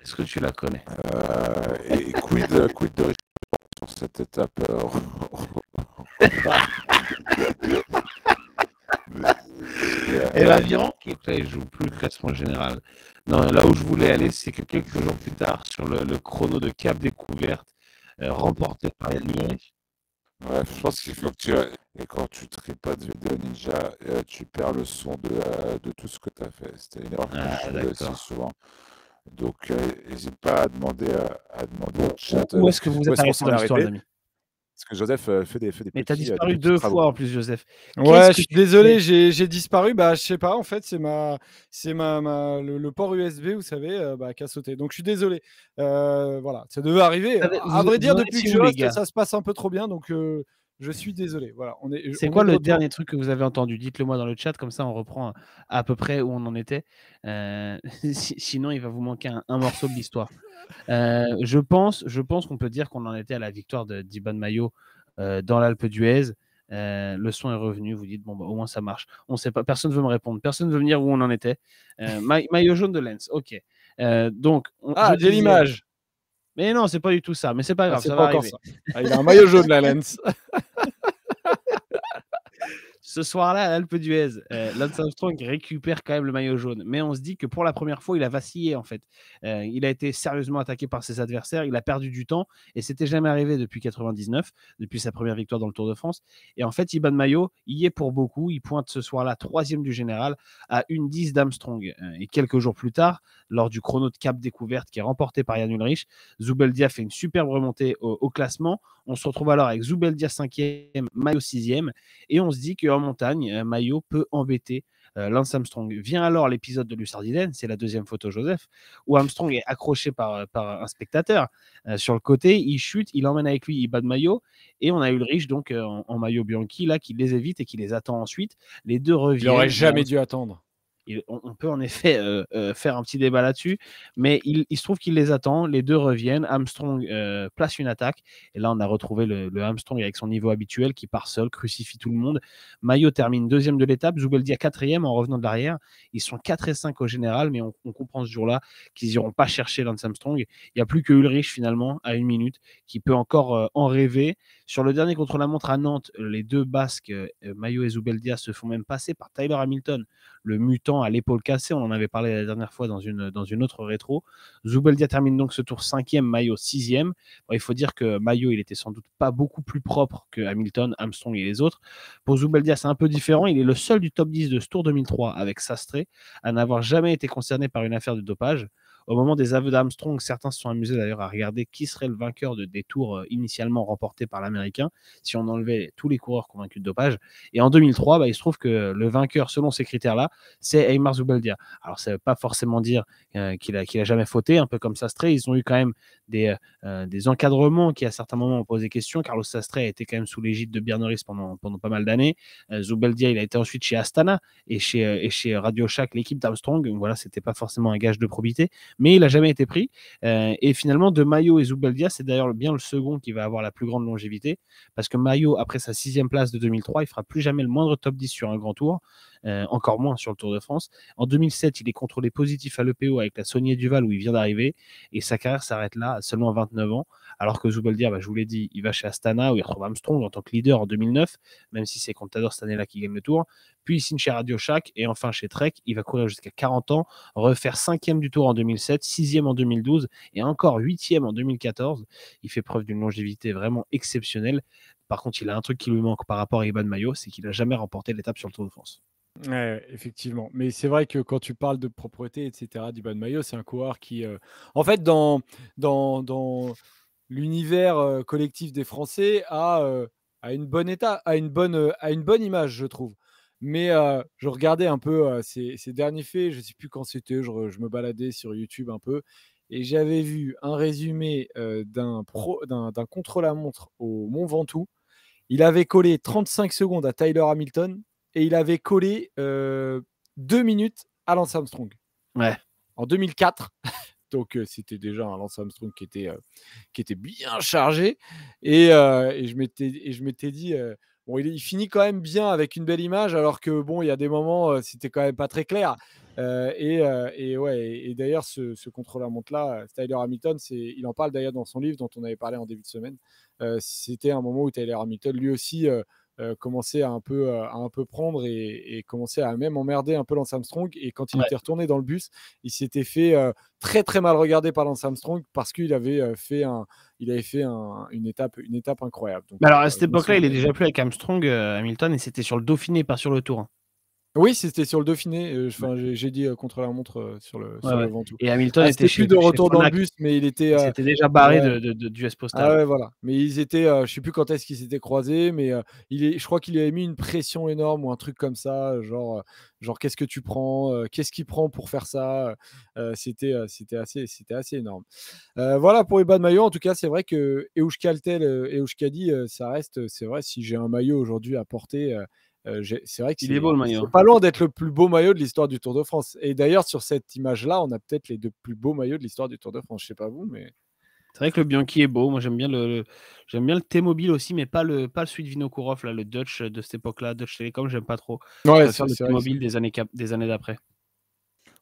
Est-ce que tu la connais euh, Et quid, euh, quid de sur cette étape euh, Et l'avion qui ne joue plus le classement général. Non, là où je voulais aller, c'est que quelques jours plus tard, sur le chrono de Cap Découverte, euh, remporté par les liens. Ouais, je pense qu'il faut que tu. Et quand tu pas de Vidéo Ninja, euh, tu perds le son de, euh, de tout ce que tu as fait. C'était une erreur ah, que je souvent. Donc, n'hésite pas à demander, à, demander au chat. Où est-ce que vous êtes arrêté dans l'histoire, de parce que Joseph euh, fait des, fait des Mais t'as euh, disparu deux fois en plus, Joseph. Ouais, je suis désolé, j'ai disparu. Bah, je sais pas, en fait, c'est ma, c'est ma, ma le, port USB, vous savez, euh, bah, qui a sauté. Donc, je suis désolé. voilà, ça devait arriver. à vrai dire, depuis que je ça se passe un peu trop bien. Donc, je suis désolé. Voilà, on C'est quoi le dernier truc que vous avez entendu Dites-le moi dans le chat, comme ça on reprend euh, à peu près où on en était. Euh, sinon, il va vous manquer un, morceau de l'histoire. Euh, je pense, je pense qu'on peut dire qu'on en était à la victoire de d'Iban Mayo dans l'Alpe d'Huez. le son est revenu, vous dites bon bah, au moins ça marche. On sait pas, personne veut me répondre, personne veut venir où on en était. maillot jaune de Lens, ok. donc on, ah, j'ai l'image. Mais non, c'est pas du tout ça, mais c'est pas ah, grave, ça pas va encore Ça. Ah, il a un maillot jaune, la Lens. Ce soir-là, à l'Alpe d'Huez, euh, Lance Armstrong récupère quand même le maillot jaune. Mais on se dit que pour la première fois, il a vacillé en fait. Euh, il a été sérieusement attaqué par ses adversaires, il a perdu du temps et c'était jamais arrivé depuis 99, depuis sa première victoire dans le Tour de France. Et en fait, Iban Maillot y est pour beaucoup. Il pointe ce soir-là troisième du général à une 10 d'Armstrong. Euh, et quelques jours plus tard, lors du chrono de Cap Découverte qui est remporté par Yann Ulrich, Zubeldia fait une superbe remontée au, classement. On se retrouve alors avec Zoubeldia 5e, Maillot 6e et on se dit que montagne, Maillot peut embêter euh, Lance Armstrong. Vient alors l'épisode de Lucardiden, c'est la deuxième photo Joseph, où Armstrong est accroché par, euh, par un spectateur euh, sur le côté, il chute, il emmène avec lui, il bat de maillot, et on a Ulrich donc riche en, en, maillot Bianchi là qui les évite et qui les attend ensuite. Les deux reviennent. Il n'aurait jamais dû attendre on, peut en effet euh, euh, faire un petit débat là-dessus, mais il, se trouve qu'il les attend, les deux reviennent, Armstrong euh, place une attaque, et là on a retrouvé le, Armstrong avec son niveau habituel qui part seul, crucifie tout le monde. Maillot termine deuxième de l'étape, Zubeldia quatrième en revenant de l'arrière. Ils sont 4 et 5 au général, mais on, comprend ce jour-là qu'ils n'iront pas chercher Lance Armstrong. Il n'y a plus que Ulrich finalement à une minute qui peut encore en rêver. Sur le dernier contre-la-montre à Nantes, les deux Basques, Maillot et Zubeldia se font même passer par Tyler Hamilton, le mutant à l'épaule cassée. On en avait parlé la dernière fois dans une, dans une autre rétro. Zubeldia termine donc ce tour cinquième, Maillot sixième. Bon, il faut dire que Maillot il était sans doute pas beaucoup plus propre que Hamilton, Armstrong et les autres. Pour Zubeldia, c'est un peu différent. Il est le seul du top 10 de ce tour 2003 avec Sastré à n'avoir jamais été concerné par une affaire de dopage. Au moment des aveux d'Armstrong, certains se sont amusés d'ailleurs à regarder qui serait le vainqueur de, des tours euh, initialement remportés par l'Américain, si on enlevait tous les coureurs convaincus de dopage. Et en 2003, bah, il se trouve que le vainqueur, selon ces critères-là, c'est Aymar Zubeldia. Alors, ça ne veut pas forcément dire euh, qu'il n'a jamais fauté, un peu comme Sastre. Ils ont eu quand même euh, des, encadrements qui, à certains moments, ont posé question. Carlos Sastre a été quand même sous l'égide de Bierneris pendant, pas mal d'années. Zubeldia, il a été ensuite chez Astana et chez, Radio Shack, l'équipe d'Armstrong. Voilà, c'était pas forcément un gage de probité mais il n'a jamais été pris. Euh, et finalement, de Mayo et Zubeldia, c'est d'ailleurs bien le second qui va avoir la plus grande longévité, parce que Mayo, après sa sixième place de 2003, il fera plus jamais le moindre top 10 sur un grand tour. Euh, encore moins sur le Tour de France. En 2007, il est contrôlé positif à l'EPO avec la Saunier Duval où il vient d'arriver et sa carrière s'arrête là seulement à 29 ans. Alors que Zubaldir, bah, je vous l'ai dit, il va chez Astana où il retrouve Armstrong en tant que leader en 2009, même si c'est Contador cette année-là qui gagne le Tour. Puis il signe chez Radio Shack et enfin chez Trek. Il va courir jusqu'à 40 ans, refaire 5 du Tour en 2007, 6e en 2012 et encore 8e en 2014. Il fait preuve d'une longévité vraiment exceptionnelle. Par contre, il a un truc qui lui manque par rapport à Iban Mayo c'est qu'il n'a jamais remporté l'étape sur le Tour de France effectivement. Mais c'est vrai que quand tu parles de propreté, etc., d'Iban maillot c'est un coureur qui. Euh, en fait, dans, dans, dans l'univers euh, collectif des Français, a, euh, a, une bonne état, a une bonne, a une bonne image, je trouve. Mais je regardais un peu ces, ces, derniers faits, je ne sais plus quand c'était, je, je, me baladais sur YouTube un peu, et j'avais vu un résumé d'un contre-la-montre au Mont Ventoux. Il avait collé 35 secondes à Tyler Hamilton, et il avait collé euh, deux minutes à Lance Armstrong. Ouais. En 2004. Donc euh, c'était déjà un Lance Armstrong qui était, euh, qui était bien chargé. Et, et je m'étais dit, bon, il, finit quand même bien avec une belle image, alors que bon, il y a des moments, c'était quand même pas très clair. Et, et, ouais, et, d'ailleurs, ce, contrôleur monte montre là Tyler Hamilton, il en parle d'ailleurs dans son livre dont on avait parlé en début de semaine. c'était un moment où Tyler Hamilton, lui aussi, euh, commencer à un peu, euh, à un peu prendre et, commencer à même emmerder un peu Lance Armstrong. Et quand il était retourné dans le bus, il s'était fait euh, très très mal regardé par Lance Armstrong parce qu'il avait fait, un, il avait fait une, étape, une étape incroyable. Donc, alors à cette époque-là, il est déjà plus avec Armstrong, Hamilton, et c'était sur le Dauphiné, pas sur le Tour. Hein. Oui, c'était sur le Dauphiné. Euh, j'ai dit euh, contre la montre euh, sur le, sur Ventoux. Et Hamilton ah, était plus de retour dans le bus, mais il était. déjà barré de, du S postal. Ah voilà. Mais ils étaient, je sais plus quand est-ce qu'ils s'étaient croisés, mais je crois qu'il avait mis une pression énorme ou un truc comme ça, genre, genre qu'est-ce que tu prends, qu'est-ce qu'il prend pour faire ça. c'était, assez, assez énorme. voilà pour les bas de maillot. En tout cas, c'est vrai que Euskadi, ça reste, c'est vrai, si j'ai un maillot aujourd'hui à porter euh, c'est vrai que c'est hein. pas loin d'être le plus beau maillot de l'histoire du Tour de France. Et d'ailleurs, sur cette image-là, on a peut-être les deux plus beaux maillots de l'histoire du Tour de France. Je sais pas vous, mais. C'est vrai que le Bianchi est beau. Moi, j'aime bien le, j'aime bien le T-Mobile aussi, mais pas le pas le Vinokourov là, le Dutch de cette époque-là, Dutch Telecom, j'aime pas trop. c'est le T-Mobile des années des années d'après.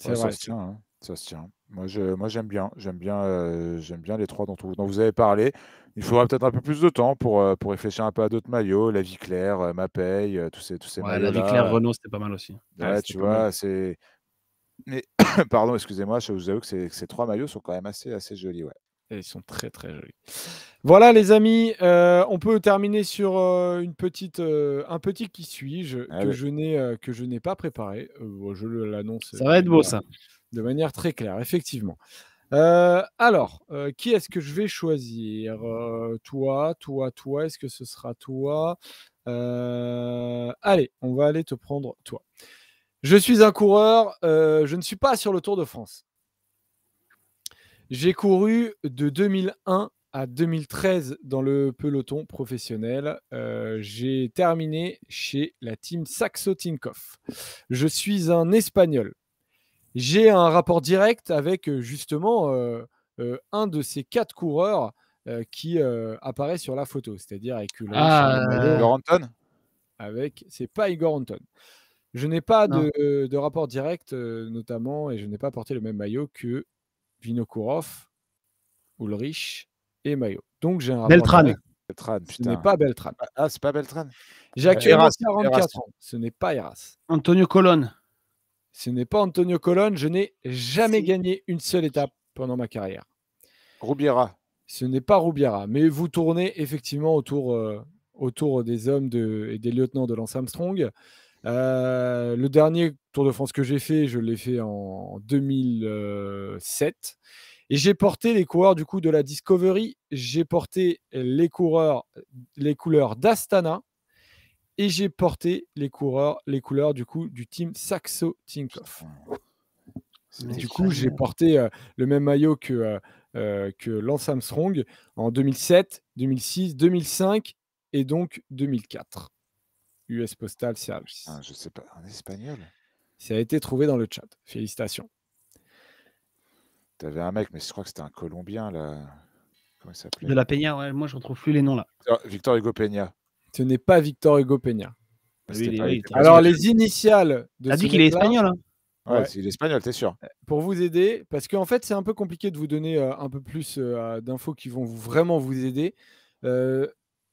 Hein. ça, se tient, ça se tient. Moi, j'aime bien, j'aime bien, euh, j'aime bien les trois dont, dont, vous avez parlé. Il faudra peut-être un peu plus de temps pour, euh, pour réfléchir un peu à d'autres maillots, la vie claire, euh, ma paye, tous ces, tous ces La vie claire, Renault, c'était pas mal aussi. tu vois, c'est. Mais pardon, excusez-moi, je vous avoue que, ces trois maillots sont quand même assez, assez jolis, ouais. ils sont très très jolis. Voilà les amis, on peut terminer sur une petite, un petit qui suis-je ah que, que je n'ai pas préparé. je l'annonce. Ça va être beau ça de manière très claire, effectivement. Euh, alors, euh, qui est-ce que je vais choisir euh, Toi, toi, toi, est-ce que ce sera toi Allez, on va aller te prendre toi. Je suis un coureur, je ne suis pas sur le Tour de France. J'ai couru de 2001 à 2013 dans le peloton professionnel. j'ai terminé chez la team Saxo Tinkoff. Je suis un Espagnol j'ai un rapport direct avec justement un de ces quatre coureurs qui apparaît sur la photo, c'est-à-dire avec ah, Igor Anton. Avec, c'est pas Igor Anton. Je n'ai pas de, rapport direct, notamment, et je n'ai pas porté le même maillot que Vinokourov, Ulrich et Maillot. Donc j'ai un Beltran. Rapport Beltran, Ce n'est pas Beltran. Ah, ah, c'est pas Beltran. J'ai euh, actuellement 44 ans. Ce n'est pas Eras. Antonio Colonne ce n'est pas Antonio Colon, je n'ai jamais gagné une seule étape pendant ma carrière. Rubiera. Ce n'est pas Rubiera. mais vous tournez effectivement autour, euh, autour des hommes et des lieutenants de Lance Armstrong. Euh, le dernier Tour de France que j'ai fait, je l'ai fait en 2007. Et j'ai porté les coureurs du coup de la Discovery, j'ai porté les coureurs, les couleurs d'Astana, et j'ai porté les coureurs, les couleurs du coup du team Saxo Tinkoff. Du coup, j'ai porté euh, le même maillot que, euh, euh, que Lance Armstrong en 2007, 2006, 2005 et donc 2004. US Postal Service. Ah, je sais pas, en espagnol Ça a été trouvé dans le chat. Félicitations. tu avais un mec, mais je crois que c'était un Colombien, là. Comment De la Peña, moi je retrouve plus les noms, là. Victor Hugo Peña ce n'est pas Victor Hugo Peña. Ah Alors, les initiales de. as dit qu'il est espagnol, c'est hein. l'espagnol, t'es sûr. Euh, pour vous aider, parce qu'en fait, c'est un peu compliqué de vous donner euh, un peu plus euh, d'infos qui vont vraiment vous aider. un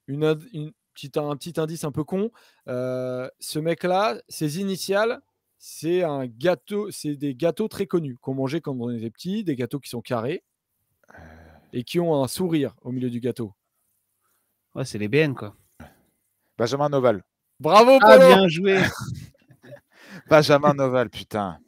petit indice un peu con. ce mec-là, ses initiales, c'est un gâteau, c'est des gâteaux très connus qu'on mangeait quand on était petit, des gâteaux qui sont carrés et qui ont un sourire au milieu du gâteau. Ouais, c'est les BN, quoi. Benjamin Noval. Bravo, pour ah, bien joué Benjamin Noval, putain.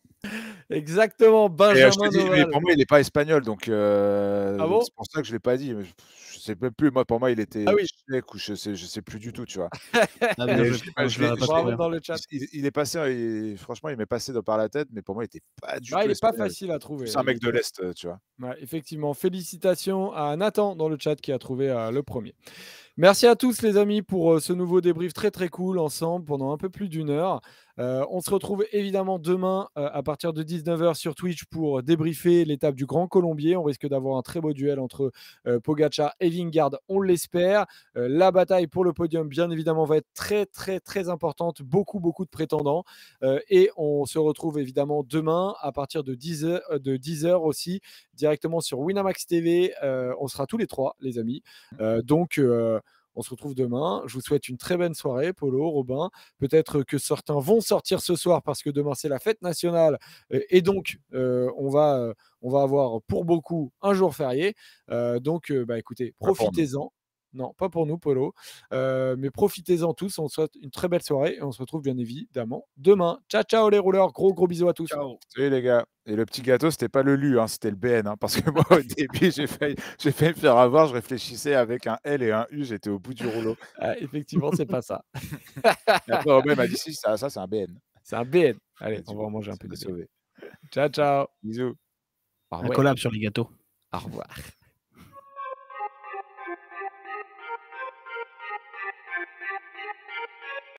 Exactement, euh, Benjamin euh, dis, Noval. Mais pour moi, il n'est pas espagnol, donc euh, ah c'est pour ça que je ne l'ai pas dit. je, ne sais même plus, moi, pour moi, il était ah oui. ou je ne sais, je sais plus du tout, tu vois. Ah, je dans le chat. Il, est passé, euh, franchement, il m'est passé de par la tête, mais pour moi, il n'était pas du ah, tout. Il n'est pas facile à trouver. C'est un mec hein. de l'Est, tu vois. Ouais, effectivement, félicitations à Nathan dans le chat qui a trouvé le premier. Merci à tous les amis pour euh, ce nouveau débrief très très cool ensemble pendant un peu plus d'une heure. Euh, on se retrouve évidemment demain euh, à partir de 19h sur Twitch pour débriefer l'étape du Grand Colombier. On risque d'avoir un très beau duel entre euh, Pogacar et Vingard, on l'espère. la bataille pour le podium, bien évidemment, va être très, très, très importante. Beaucoup, beaucoup de prétendants. et on se retrouve évidemment demain à partir de 10h, de 10h aussi, directement sur Winamax TV. on sera tous les trois, les amis. donc, on se retrouve demain. Je vous souhaite une très bonne soirée, Polo, Robin. Peut-être que certains vont sortir ce soir parce que demain c'est la fête nationale euh, et donc euh, on va euh, on va avoir pour beaucoup un jour férié. donc bah écoutez, profitez-en. Non, pas pour nous, Polo. Euh, mais profitez-en tous. On souhaite une très belle soirée et on se retrouve bien évidemment demain. Ciao, ciao les rouleurs. Gros, gros bisous à tous. Ciao. Salut les gars. Et le petit gâteau, c'était pas le LU, hein, c'était le BN. Hein, parce que moi, au début, j'ai failli, j'ai failli me faire avoir. Je réfléchissais avec un L et un U. J'étais au bout du rouleau. Ah, effectivement, c'est pas ça. après, on m'a dit ça, c'est un BN. C'est un BN. Allez, on va manger un peu de sauver. Ciao, ciao. Bisous. On un collab sur les gâteaux. Au revoir.